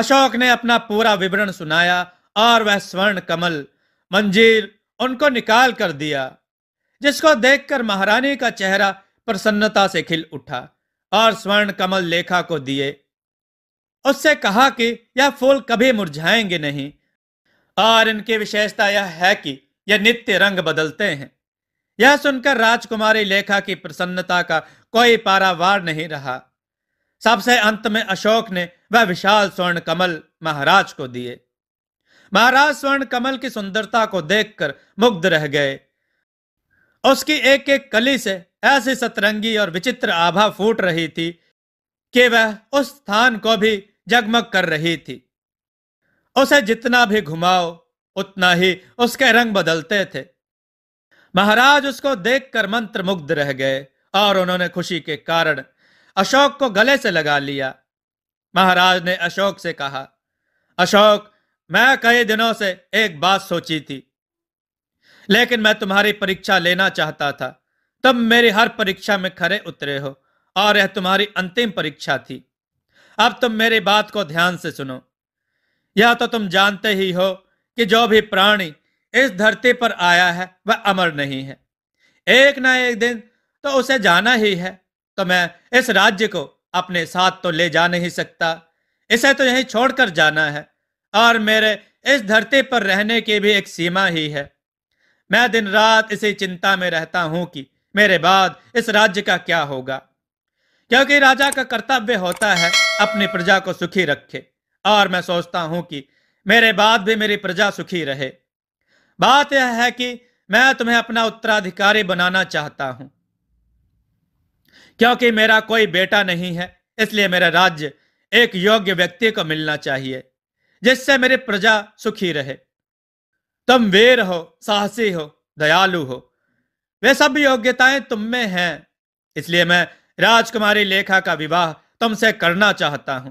अशोक ने अपना पूरा विवरण सुनाया और वह स्वर्ण कमल मंजीर उनको निकाल कर दिया जिसको देखकर महारानी का चेहरा प्रसन्नता से खिल उठा और स्वर्ण कमल लेखा को दिए उससे कहा कि यह फूल कभी मुरझाएंगे नहीं और इनकी विशेषता यह है कि यह नित्य रंग बदलते हैं यह सुनकर राजकुमारी लेखा की प्रसन्नता का कोई पारावार नहीं रहा सबसे अंत में अशोक ने वह विशाल स्वर्ण कमल महाराज को दिए महाराज स्वर्ण कमल की सुंदरता को देखकर मुग्ध रह गए उसकी एक एक कली से ऐसी सतरंगी और विचित्र आभा फूट रही थी कि वह उस स्थान को भी जगमग कर रही थी उसे जितना भी घुमाओ उतना ही उसके रंग बदलते थे महाराज उसको देखकर मंत्र मुग्ध रह गए और उन्होंने खुशी के कारण अशोक को गले से लगा लिया महाराज ने अशोक से कहा अशोक मैं कई दिनों से एक बात सोची थी लेकिन मैं तुम्हारी परीक्षा लेना चाहता था तुम मेरी हर परीक्षा में खरे उतरे हो और यह तुम्हारी अंतिम परीक्षा थी अब तुम मेरी बात को ध्यान से सुनो यह तो तुम जानते ही हो कि जो भी प्राणी इस धरती पर आया है वह अमर नहीं है एक ना एक दिन तो उसे जाना ही है तो मैं इस राज्य को अपने साथ तो ले जा नहीं सकता इसे तो यहीं छोड़कर जाना है और मेरे इस धरती पर रहने की भी एक सीमा ही है मैं दिन रात इसी चिंता में रहता हूं कि मेरे बाद इस राज्य का क्या होगा क्योंकि राजा का कर्तव्य होता है अपनी प्रजा को सुखी रखे और मैं सोचता हूं कि मेरे बाद भी मेरी प्रजा सुखी रहे बात यह है कि मैं तुम्हें अपना उत्तराधिकारी बनाना चाहता हूं क्योंकि मेरा कोई बेटा नहीं है इसलिए मेरा राज्य एक योग्य व्यक्ति को मिलना चाहिए जिससे मेरी प्रजा सुखी रहे तुम वीर हो साहसी हो दयालु हो वे सब योग्यताएं तुम में हैं इसलिए मैं राजकुमारी लेखा का विवाह तुमसे करना चाहता हूं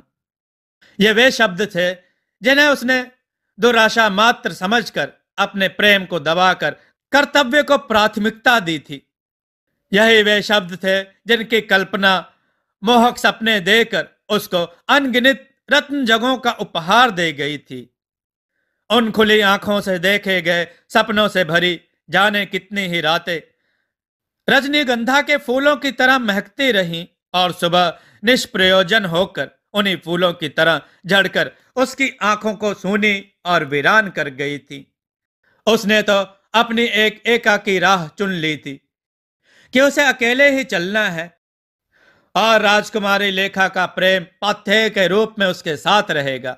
ये वे शब्द थे जिन्हें उसने दुराशा मात्र समझकर अपने प्रेम को दबाकर कर्तव्य को प्राथमिकता दी थी यही वे शब्द थे जिनकी कल्पना मोहक सपने देकर उसको अनगिनित रत्न जगों का उपहार दे गई थी उन खुली आंखों से देखे गए सपनों से भरी जाने कितनी ही रातें रजनीगंधा के फूलों की तरह महकती रहीं और सुबह निष्प्रयोजन होकर उन्हें फूलों की तरह झड़कर उसकी आंखों को सूनी और वीरान कर गई थी उसने तो अपनी एक एकाकी राह चुन ली थी कि उसे अकेले ही चलना है और राजकुमारी लेखा का प्रेम पाथेय के रूप में उसके साथ रहेगा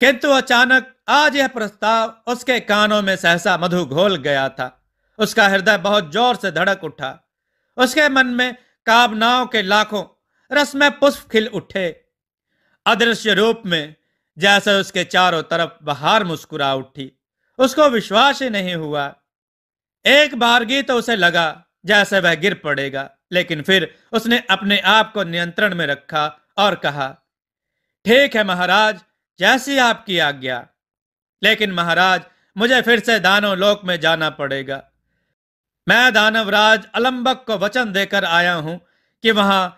किंतु अचानक आज यह प्रस्ताव उसके कानों में सहसा मधु घोल गया था उसका हृदय बहुत जोर से धड़क उठा उसके मन में कामनाओं के लाखों रस में पुष्प खिल उठे अदृश्य रूप में जैसे उसके चारों तरफ बहार मुस्कुरा उठी उसको विश्वास ही नहीं हुआ एक बारगी तो उसे लगा जैसे वह गिर पड़ेगा लेकिन फिर उसने अपने आप को नियंत्रण में रखा और कहा ठीक है महाराज जैसी आपकी आज्ञा लेकिन महाराज मुझे फिर से दानव लोक में जाना पड़ेगा मैं दानवराज अलंबक को वचन देकर आया हूं कि वहां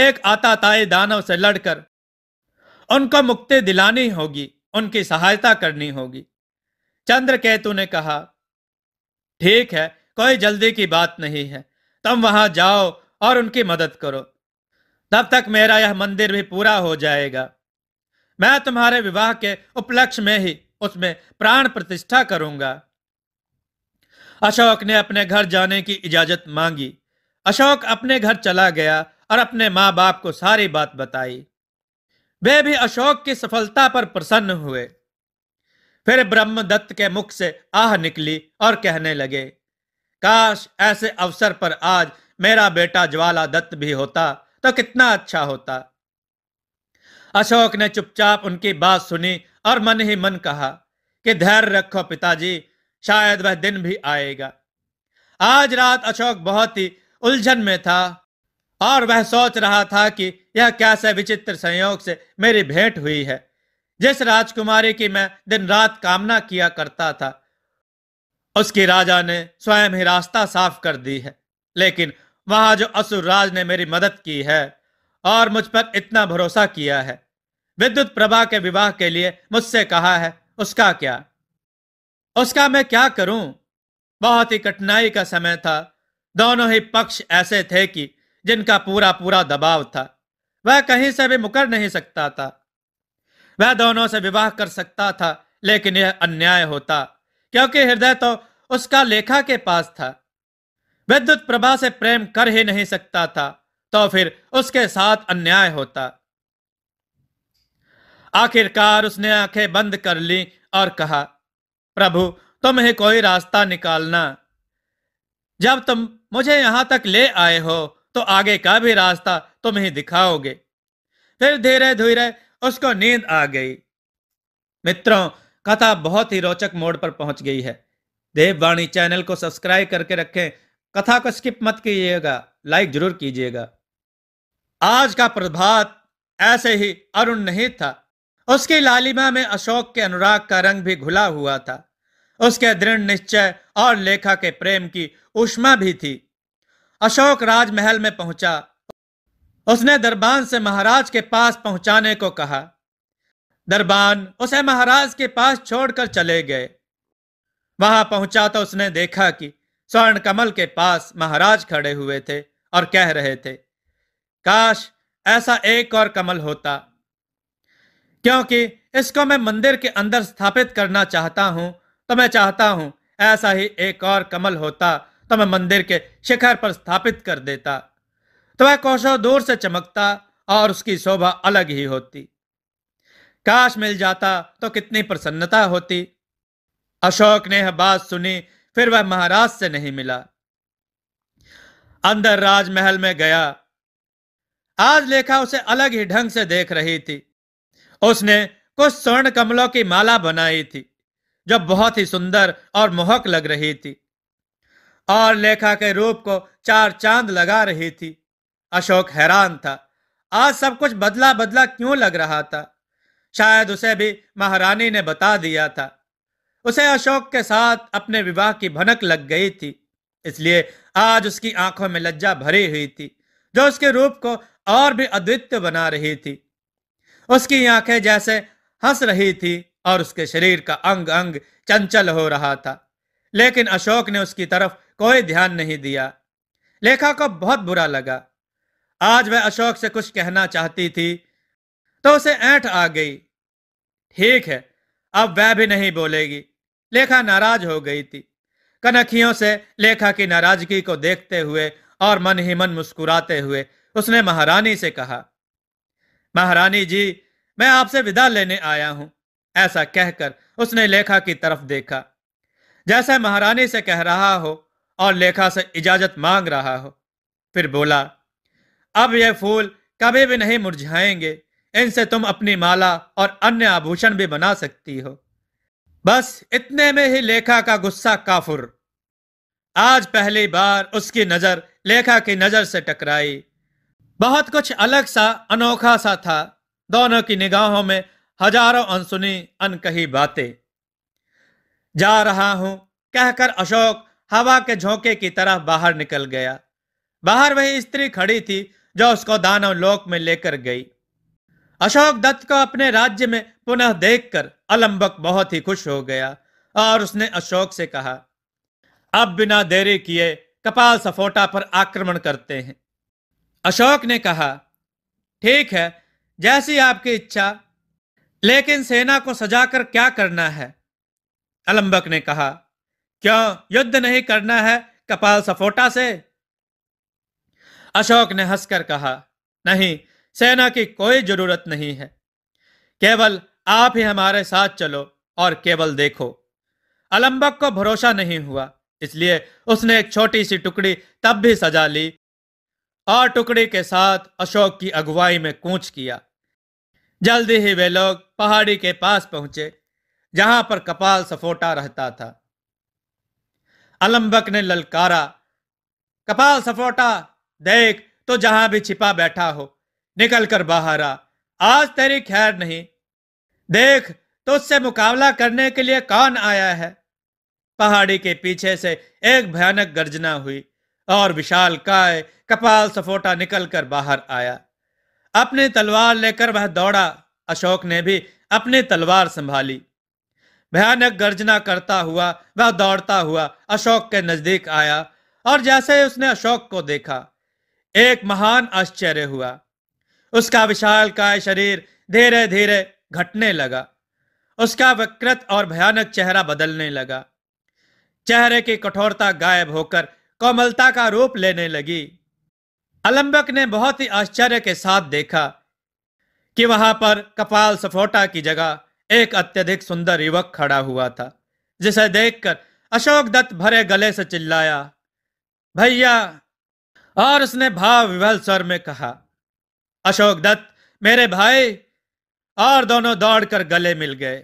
एक आता ताए दानव से लड़कर उनको मुक्ति दिलानी होगी उनकी सहायता करनी होगी चंद्र केतु ने कहा ठीक है कोई जल्दी की बात नहीं है तुम वहां जाओ और उनकी मदद करो तब तक मेरा यह मंदिर भी पूरा हो जाएगा मैं तुम्हारे विवाह के उपलक्ष्य में ही उसमें प्राण प्रतिष्ठा करूंगा अशोक ने अपने घर जाने की इजाजत मांगी अशोक अपने घर चला गया और अपने माँ बाप को सारी बात बताई वे भी अशोक की सफलता पर प्रसन्न हुए फिर ब्रह्मदत्त के मुख से आह निकली और कहने लगे काश ऐसे अवसर पर आज मेरा बेटा ज्वाला दत्त भी होता तो कितना अच्छा होता अशोक ने चुपचाप उनकी बात सुनी और मन ही मन कहा कि धैर्य रखो पिताजी शायद वह दिन भी आएगा आज रात अशोक बहुत ही उलझन में था और वह सोच रहा था कि यह कैसे विचित्र संयोग से मेरी भेंट हुई है जिस राजकुमारी की मैं दिन रात कामना किया करता था उसकी राजा ने स्वयं ही रास्ता साफ कर दी है लेकिन वहां जो असुर राज ने मेरी मदद की है और मुझ पर इतना भरोसा किया है विद्युत प्रभा के विवाह के लिए मुझसे कहा है उसका क्या उसका मैं क्या करूं बहुत ही कठिनाई का समय था दोनों ही पक्ष ऐसे थे कि जिनका पूरा पूरा दबाव था वह कहीं से भी मुकर नहीं सकता था वह दोनों से विवाह कर सकता था लेकिन यह अन्याय होता क्योंकि हृदय तो उसका लेखा के पास था विद्युत प्रभा से प्रेम कर ही नहीं सकता था तो फिर उसके साथ अन्याय होता आखिरकार उसने आंखें बंद कर ली और कहा प्रभु तुम ही कोई रास्ता निकालना जब तुम मुझे यहां तक ले आए हो तो आगे का भी रास्ता तुम ही दिखाओगे फिर धीरे धीरे उसको नींद आ गई मित्रों कथा बहुत ही रोचक मोड़ पर पहुंच गई है देववाणी चैनल को सब्सक्राइब करके रखें कथा को स्किप मत कीजिएगा लाइक जरूर कीजिएगा आज का प्रभात ऐसे ही अरुण नहीं था उसकी लालिमा में अशोक के अनुराग का रंग भी घुला हुआ था उसके दृढ़ निश्चय और लेखा के प्रेम की उष्मा भी थी अशोक राजमहल में पहुंचा उसने दरबान से महाराज के पास पहुंचाने को कहा दरबान उसे महाराज के पास छोड़कर चले गए वहां पहुंचा तो उसने देखा कि स्वर्ण कमल के पास महाराज खड़े हुए थे और कह रहे थे काश ऐसा एक और कमल होता क्योंकि इसको मैं मंदिर के अंदर स्थापित करना चाहता हूं तो मैं चाहता हूं ऐसा ही एक और कमल होता तो मैं मंदिर के शिखर पर स्थापित कर देता तो वह कौशव दूर से चमकता और उसकी शोभा अलग ही होती काश मिल जाता तो कितनी प्रसन्नता होती अशोक ने यह बात सुनी फिर वह महाराज से नहीं मिला अंदर राजमहल में गया आज लेखा उसे अलग ही ढंग से देख रही थी उसने कुछ स्वर्ण कमलों की माला बनाई थी जो बहुत ही सुंदर और मोहक लग रही थी और लेखा के रूप को चार चांद लगा रही थी अशोक हैरान था आज सब कुछ बदला बदला क्यों लग रहा था शायद उसे भी महारानी ने बता दिया था उसे अशोक के साथ अपने विवाह की भनक लग गई थी इसलिए आज उसकी आंखों में लज्जा भरी हुई थी जो उसके रूप को और भी अद्वित्य बना रही थी उसकी आंखें जैसे हंस रही थी और उसके शरीर का अंग अंग चंचल हो रहा था लेकिन अशोक ने उसकी तरफ कोई ध्यान नहीं दिया लेखा को बहुत बुरा लगा आज वह अशोक से कुछ कहना चाहती थी तो उसे ऐठ आ गई ठीक है अब वह भी नहीं बोलेगी लेखा नाराज हो गई थी कनखियों से लेखा की नाराजगी को देखते हुए और मन ही मन मुस्कुराते हुए उसने महारानी से कहा महारानी जी मैं आपसे विदा लेने आया हूं ऐसा कहकर उसने लेखा की तरफ देखा जैसे महारानी से कह रहा हो और लेखा से इजाजत मांग रहा हो फिर बोला अब यह फूल कभी भी नहीं मुरझाएंगे इनसे तुम अपनी माला और अन्य आभूषण भी बना सकती हो बस इतने में ही लेखा का गुस्सा काफुर आज पहली बार उसकी नजर लेखा की नजर से टकराई बहुत कुछ अलग सा अनोखा सा था दोनों की निगाहों में हजारों अनसुनी अनकही बातें जा रहा हूं कहकर अशोक हवा के झोंके की तरह बाहर निकल गया बाहर वही स्त्री खड़ी थी जो उसको दानव लोक में लेकर गई अशोक दत्त को अपने राज्य में पुनः देखकर अलंबक बहुत ही खुश हो गया और उसने अशोक से कहा अब बिना देरी किए कपाल सफोटा पर आक्रमण करते हैं अशोक ने कहा ठीक है जैसी आपकी इच्छा लेकिन सेना को सजाकर क्या करना है अलंबक ने कहा क्यों युद्ध नहीं करना है कपाल सफोटा से अशोक ने हंसकर कहा नहीं सेना की कोई जरूरत नहीं है केवल आप ही हमारे साथ चलो और केवल देखो अलंबक को भरोसा नहीं हुआ इसलिए उसने एक छोटी सी टुकड़ी तब भी सजा ली और टुकड़ी के साथ अशोक की अगुवाई में कूच किया जल्दी ही वे लोग पहाड़ी के पास पहुंचे जहां पर कपाल सफोटा रहता था अलंबक ने ललकारा कपाल सफोटा देख तो जहां भी छिपा बैठा हो निकल कर बाहर आ आज तेरी खैर नहीं देख तो उससे मुकाबला करने के लिए कौन आया है पहाड़ी के पीछे से एक भयानक गर्जना हुई और विशाल काय कपाल सफोटा निकल कर बाहर आया अपनी तलवार लेकर वह दौड़ा अशोक ने भी अपनी तलवार संभाली भयानक गर्जना करता हुआ वह दौड़ता हुआ अशोक के नजदीक आया और जैसे उसने अशोक को देखा एक महान आश्चर्य हुआ उसका विशाल काय शरीर धीरे धीरे घटने लगा उसका विकृत और भयानक चेहरा बदलने लगा चेहरे की कठोरता गायब होकर कोमलता का रूप लेने लगी अलंबक ने बहुत ही आश्चर्य के साथ देखा कि वहां पर कपाल सफोटा की जगह एक अत्यधिक सुंदर युवक खड़ा हुआ था जिसे देखकर अशोक दत्त भरे गले से चिल्लाया भैया और उसने भाव विवल स्वर में कहा अशोक दत्त मेरे भाई और दोनों दौड़कर गले मिल गए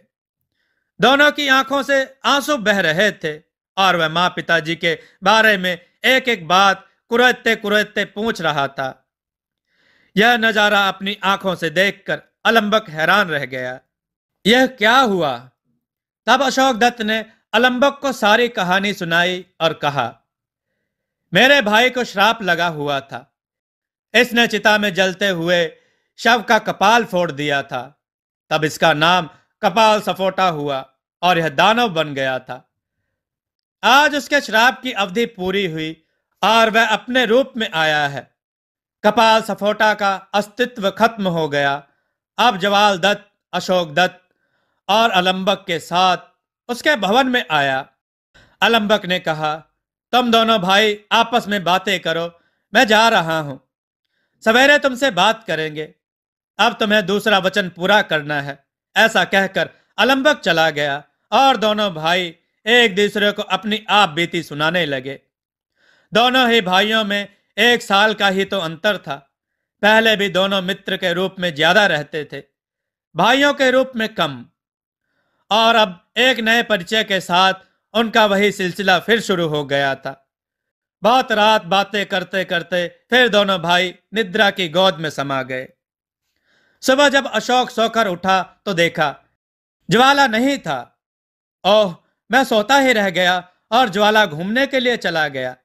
दोनों की आंखों से आंसू बह रहे थे और वह माँ पिताजी के बारे में एक एक बात कुरेते कुरेते पूछ रहा था यह नजारा अपनी आंखों से देखकर अलंबक हैरान रह गया यह क्या हुआ तब अशोक दत्त ने अलंबक को सारी कहानी सुनाई और कहा मेरे भाई को श्राप लगा हुआ था इसने चिता में जलते हुए शव का कपाल फोड़ दिया था तब इसका नाम कपाल सफोटा हुआ और यह दानव बन गया था आज उसके श्राप की अवधि पूरी हुई और वह अपने रूप में आया है कपाल सफोटा का अस्तित्व खत्म हो गया अब जवाल दत्त अशोक दत्त और अलम्बक के साथ उसके भवन में आया अलंबक ने कहा तुम दोनों भाई आपस में बातें करो मैं जा रहा हूं सवेरे तुमसे बात करेंगे अब तुम्हें दूसरा वचन पूरा करना है ऐसा कहकर अलम्बक चला गया और दोनों भाई एक दूसरे को अपनी आप बीती सुनाने लगे दोनों ही भाइयों में एक साल का ही तो अंतर था पहले भी दोनों मित्र के रूप में ज्यादा रहते थे भाइयों के रूप में कम और अब एक नए परिचय के साथ उनका वही सिलसिला फिर शुरू हो गया था बहुत रात बातें करते करते फिर दोनों भाई निद्रा की गोद में समा गए सुबह जब अशोक सोकर उठा तो देखा ज्वाला नहीं था ओह मैं सोता ही रह गया और ज्वाला घूमने के लिए चला गया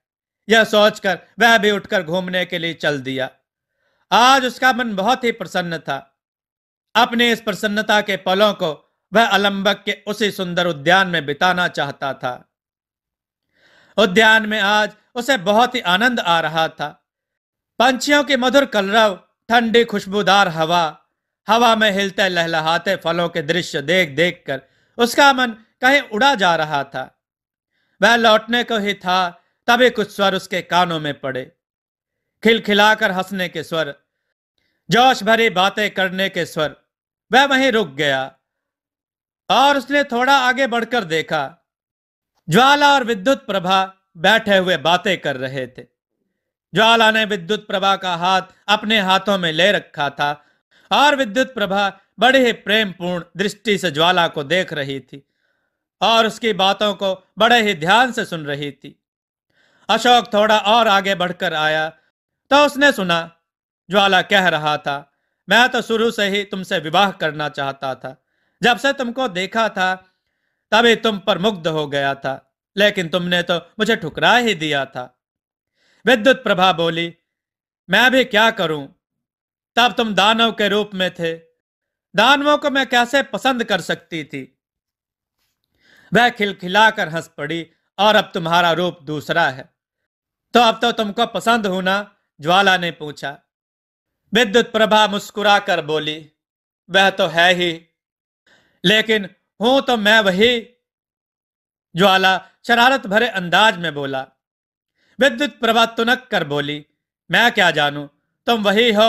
यह सोचकर वह भी उठकर घूमने के लिए चल दिया आज उसका मन बहुत ही प्रसन्न था अपने इस प्रसन्नता के पलों को वह अलंबक के उसी सुंदर उद्यान में बिताना चाहता था उद्यान में आज उसे बहुत ही आनंद आ रहा था पंछियों के मधुर कलरव ठंडी खुशबूदार हवा हवा में हिलते लहलहाते फलों के दृश्य देख देख कर उसका मन कहीं उड़ा जा रहा था वह लौटने को ही था तभी कुछ स्वर उसके कानों में पड़े खिलखिलाकर हंसने के स्वर जोश भरी बातें करने के स्वर वह वहीं रुक गया और उसने थोड़ा आगे बढ़कर देखा ज्वाला और विद्युत प्रभा बैठे हुए बातें कर रहे थे ज्वाला ने विद्युत प्रभा का हाथ अपने हाथों में ले रखा था और विद्युत प्रभा बड़े ही प्रेम पूर्ण दृष्टि से ज्वाला को देख रही थी और उसकी बातों को बड़े ही ध्यान से सुन रही थी अशोक थोड़ा और आगे बढ़कर आया तो उसने सुना ज्वाला कह रहा था मैं तो शुरू से ही तुमसे विवाह करना चाहता था जब से तुमको देखा था तभी तुम पर मुग्ध हो गया था लेकिन तुमने तो मुझे ठुकरा ही दिया था विद्युत प्रभा बोली मैं भी क्या करूं तब तुम दानव के रूप में थे दानवों को मैं कैसे पसंद कर सकती थी वह खिलखिलाकर हंस पड़ी और अब तुम्हारा रूप दूसरा है तो अब तो तुमको पसंद होना ज्वाला ने पूछा विद्युत प्रभा मुस्कुरा कर बोली वह तो है ही लेकिन हूं तो मैं वही ज्वाला शरारत भरे अंदाज में बोला विद्युत प्रभा तुनक कर बोली मैं क्या जानू तुम वही हो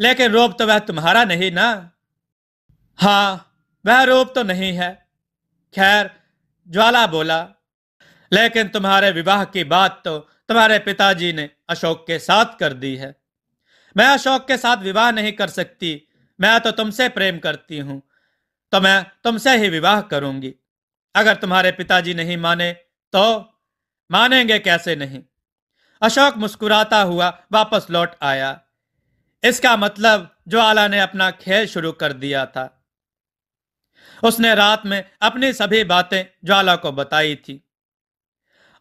लेकिन रूप तो वह तुम्हारा नहीं ना हाँ वह रूप तो नहीं है खैर ज्वाला बोला लेकिन तुम्हारे विवाह की बात तो तुम्हारे पिताजी ने अशोक के साथ कर दी है मैं अशोक के साथ विवाह नहीं कर सकती मैं तो तुमसे प्रेम करती हूं तो मैं तुमसे ही विवाह करूंगी अगर तुम्हारे पिताजी नहीं माने तो मानेंगे कैसे नहीं अशोक मुस्कुराता हुआ वापस लौट आया इसका मतलब ज्वाला ने अपना खेल शुरू कर दिया था उसने रात में अपनी सभी बातें ज्वाला को बताई थी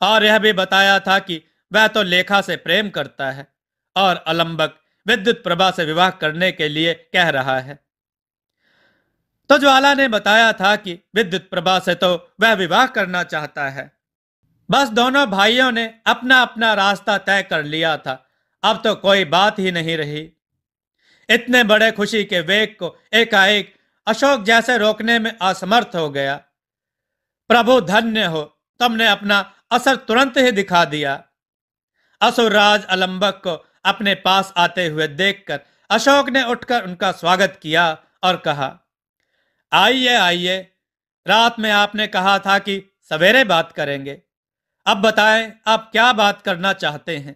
और यह भी बताया था कि वह तो लेखा से प्रेम करता है और अलंबक विद्युत प्रभा से विवाह करने के लिए कह रहा है तो ज्वाला ने बताया था कि विद्युत प्रभा से तो वह विवाह करना चाहता है बस दोनों भाइयों ने अपना अपना रास्ता तय कर लिया था अब तो कोई बात ही नहीं रही इतने बड़े खुशी के वेग को एकाएक अशोक जैसे रोकने में असमर्थ हो गया प्रभु धन्य हो तुमने अपना असर तुरंत ही दिखा दिया असुरराज अलंबक को अपने पास आते हुए देखकर अशोक ने उठकर उनका स्वागत किया और कहा आइए आइए रात में आपने कहा था कि सवेरे बात करेंगे अब बताएं आप क्या बात करना चाहते हैं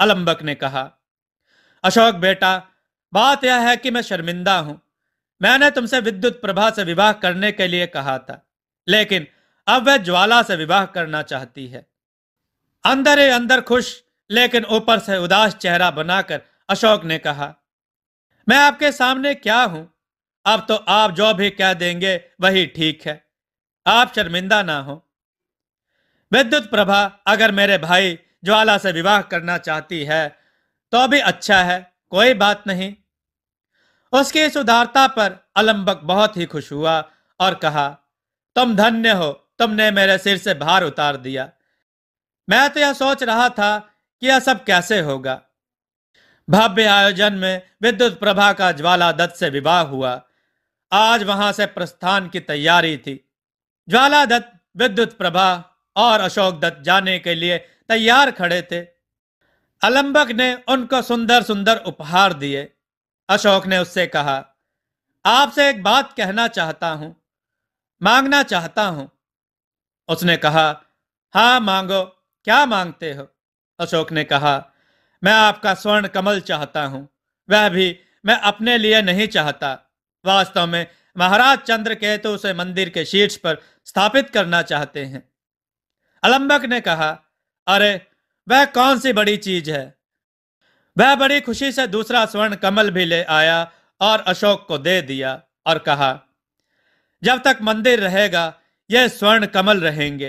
अलम्बक ने कहा अशोक बेटा बात यह है कि मैं शर्मिंदा हूं मैंने तुमसे विद्युत प्रभा से विवाह करने के लिए कहा था लेकिन अब वह ज्वाला से विवाह करना चाहती है अंदर ही अंदर खुश लेकिन ऊपर से उदास चेहरा बनाकर अशोक ने कहा मैं आपके सामने क्या हूं अब तो आप जो भी कह देंगे वही ठीक है आप शर्मिंदा ना हो विद्युत प्रभा अगर मेरे भाई ज्वाला से विवाह करना चाहती है तो भी अच्छा है कोई बात नहीं उसकी इस उदारता पर अलंबक बहुत ही खुश हुआ और कहा तुम धन्य हो तुमने मेरे सिर से भार उतार दिया मैं तो यह सोच रहा था कि यह सब कैसे होगा भव्य आयोजन में विद्युत प्रभा का ज्वाला दत्त से विवाह हुआ आज वहां से प्रस्थान की तैयारी थी ज्वाला दत्त विद्युत प्रभा और अशोक दत्त जाने के लिए तैयार खड़े थे अलंबक ने उनको सुंदर सुंदर उपहार दिए अशोक ने उससे कहा आपसे एक बात कहना चाहता हूं मांगना चाहता हूं उसने कहा हाँ मांगो क्या मांगते हो अशोक ने कहा मैं आपका स्वर्ण कमल चाहता हूं वह भी मैं अपने लिए नहीं चाहता वास्तव में महाराज चंद्र के तो उसे मंदिर के शीर्ष पर स्थापित करना चाहते हैं अलंबक ने कहा अरे वह कौन सी बड़ी चीज है वह बड़ी खुशी से दूसरा स्वर्ण कमल भी ले आया और अशोक को दे दिया और कहा जब तक मंदिर रहेगा यह स्वर्ण कमल रहेंगे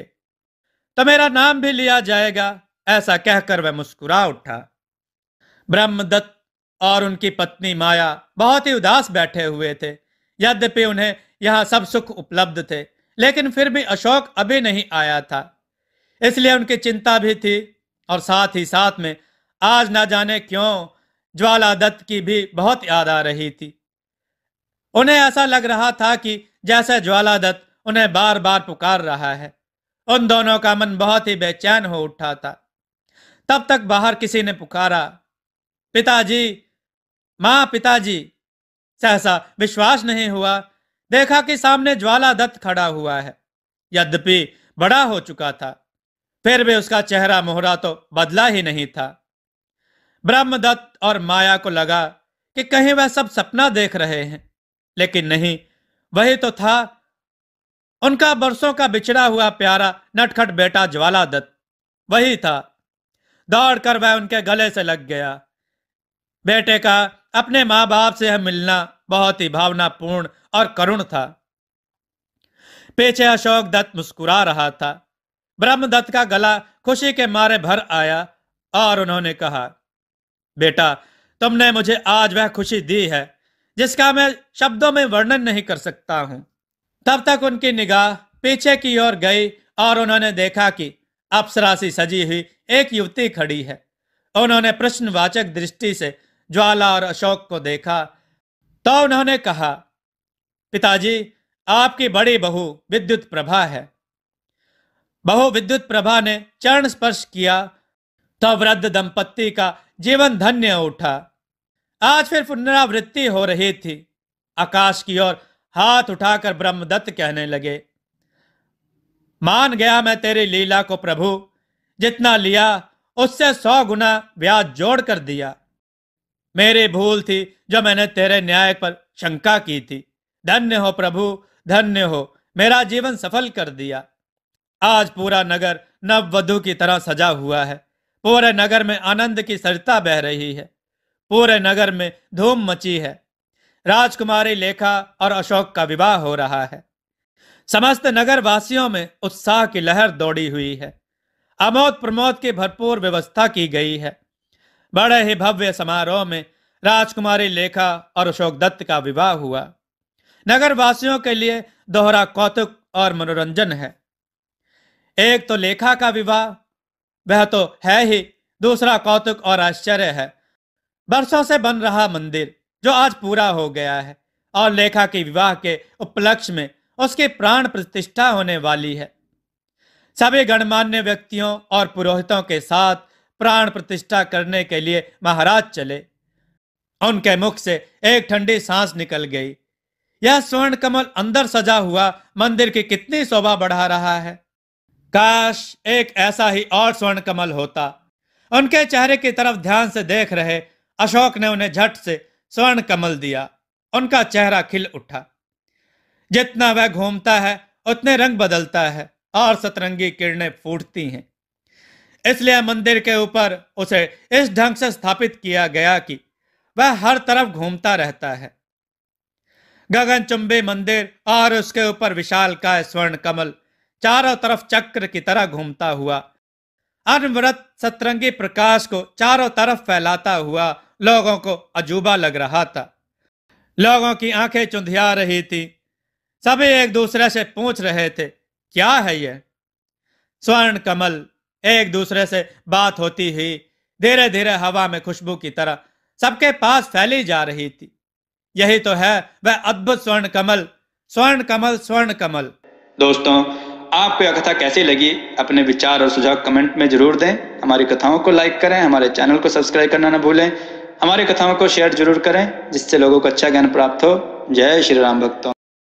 तो मेरा नाम भी लिया जाएगा ऐसा कहकर वह मुस्कुरा उठा ब्रह्मदत्त और उनकी पत्नी माया बहुत ही उदास बैठे हुए थे यद्यपि उन्हें यह सब सुख उपलब्ध थे लेकिन फिर भी अशोक अभी नहीं आया था इसलिए उनकी चिंता भी थी और साथ ही साथ में आज ना जाने क्यों ज्वाला दत्त की भी बहुत याद आ रही थी उन्हें ऐसा लग रहा था कि जैसे ज्वाला दत्त उन्हें बार बार पुकार रहा है उन दोनों का मन बहुत ही बेचैन हो उठा था तब तक बाहर किसी ने पुकारा पिताजी मां पिताजी सहसा विश्वास नहीं हुआ देखा कि सामने ज्वाला दत्त खड़ा हुआ है यद्यपि बड़ा हो चुका था फिर भी उसका चेहरा मोहरा तो बदला ही नहीं था ब्रह्मदत्त और माया को लगा कि कहीं वह सब सपना देख रहे हैं लेकिन नहीं वही तो था उनका बरसों का बिछड़ा हुआ प्यारा नटखट बेटा ज्वाला दत्त वही था दौड़कर वह उनके गले से लग गया बेटे का अपने माँ बाप से हम मिलना बहुत ही भावनापूर्ण और करुण था पीछे अशोक दत्त मुस्कुरा रहा था ब्रह्मदत्त का गला खुशी के मारे भर आया और उन्होंने कहा बेटा तुमने मुझे आज वह खुशी दी है जिसका मैं शब्दों में वर्णन नहीं कर सकता हूं तब तक उनकी निगाह पीछे की ओर गई और उन्होंने देखा कि अप्सरासी सजी हुई एक युवती खड़ी है उन्होंने प्रश्नवाचक दृष्टि से ज्वाला और अशोक को देखा तो उन्होंने कहा पिताजी आपकी बड़ी बहू विद्युत प्रभा है बहु विद्युत प्रभा ने चरण स्पर्श किया तो वृद्ध दंपत्ति का जीवन धन्य उठा आज फिर पुनरावृत्ति हो रही थी आकाश की ओर हाथ उठाकर ब्रह्मदत्त कहने लगे मान गया मैं तेरी लीला को प्रभु जितना लिया उससे सौ गुना ब्याज जोड़ कर दिया मेरी भूल थी जो मैंने तेरे न्याय पर शंका की थी धन्य हो प्रभु धन्य हो मेरा जीवन सफल कर दिया आज पूरा नगर नव वधु की तरह सजा हुआ है पूरे नगर में आनंद की सरिता बह रही है पूरे नगर में धूम मची है राजकुमारी लेखा और अशोक का विवाह हो रहा है समस्त नगर वासियों में उत्साह की लहर दौड़ी हुई है अमोद प्रमोद की भरपूर व्यवस्था की गई है बड़े ही भव्य समारोह में राजकुमारी लेखा और अशोक दत्त का विवाह हुआ नगर वासियों के लिए दोहरा कौतुक और मनोरंजन है एक तो लेखा का विवाह वह तो है ही दूसरा कौतुक और आश्चर्य है बरसों से बन रहा मंदिर जो आज पूरा हो गया है और लेखा के विवाह के उपलक्ष्य में उसकी प्राण प्रतिष्ठा होने वाली है सभी गणमान्य व्यक्तियों और पुरोहितों के साथ प्राण प्रतिष्ठा करने के लिए महाराज चले उनके मुख से एक ठंडी सांस निकल गई यह स्वर्ण कमल अंदर सजा हुआ मंदिर की कितनी शोभा बढ़ा रहा है काश एक ऐसा ही और स्वर्ण कमल होता उनके चेहरे की तरफ ध्यान से देख रहे अशोक ने उन्हें झट से स्वर्ण कमल दिया उनका चेहरा खिल उठा जितना वह घूमता है उतने रंग बदलता है और सतरंगी किरणें फूटती हैं इसलिए मंदिर के ऊपर उसे इस ढंग से स्थापित किया गया कि वह हर तरफ घूमता रहता है गगनचुंबी मंदिर और उसके ऊपर विशाल का स्वर्ण कमल चारों तरफ चक्र की तरह घूमता हुआ अनवरत सतरंगी प्रकाश को चारों तरफ फैलाता हुआ लोगों को अजूबा लग रहा था लोगों की आंखें चुंधिया रही थी सभी एक दूसरे से पूछ रहे थे क्या है यह स्वर्ण कमल एक दूसरे से बात होती हुई धीरे धीरे हवा में खुशबू की तरह सबके पास फैली जा रही थी यही तो है वह अद्भुत स्वर्ण कमल स्वर्ण कमल स्वर्ण कमल दोस्तों आपको यह कथा कैसी लगी अपने विचार और सुझाव कमेंट में जरूर दें हमारी कथाओं को लाइक करें हमारे चैनल को सब्सक्राइब करना ना भूलें हमारी कथाओं को शेयर जरूर करें जिससे लोगों को अच्छा ज्ञान प्राप्त हो जय श्री राम भक्तों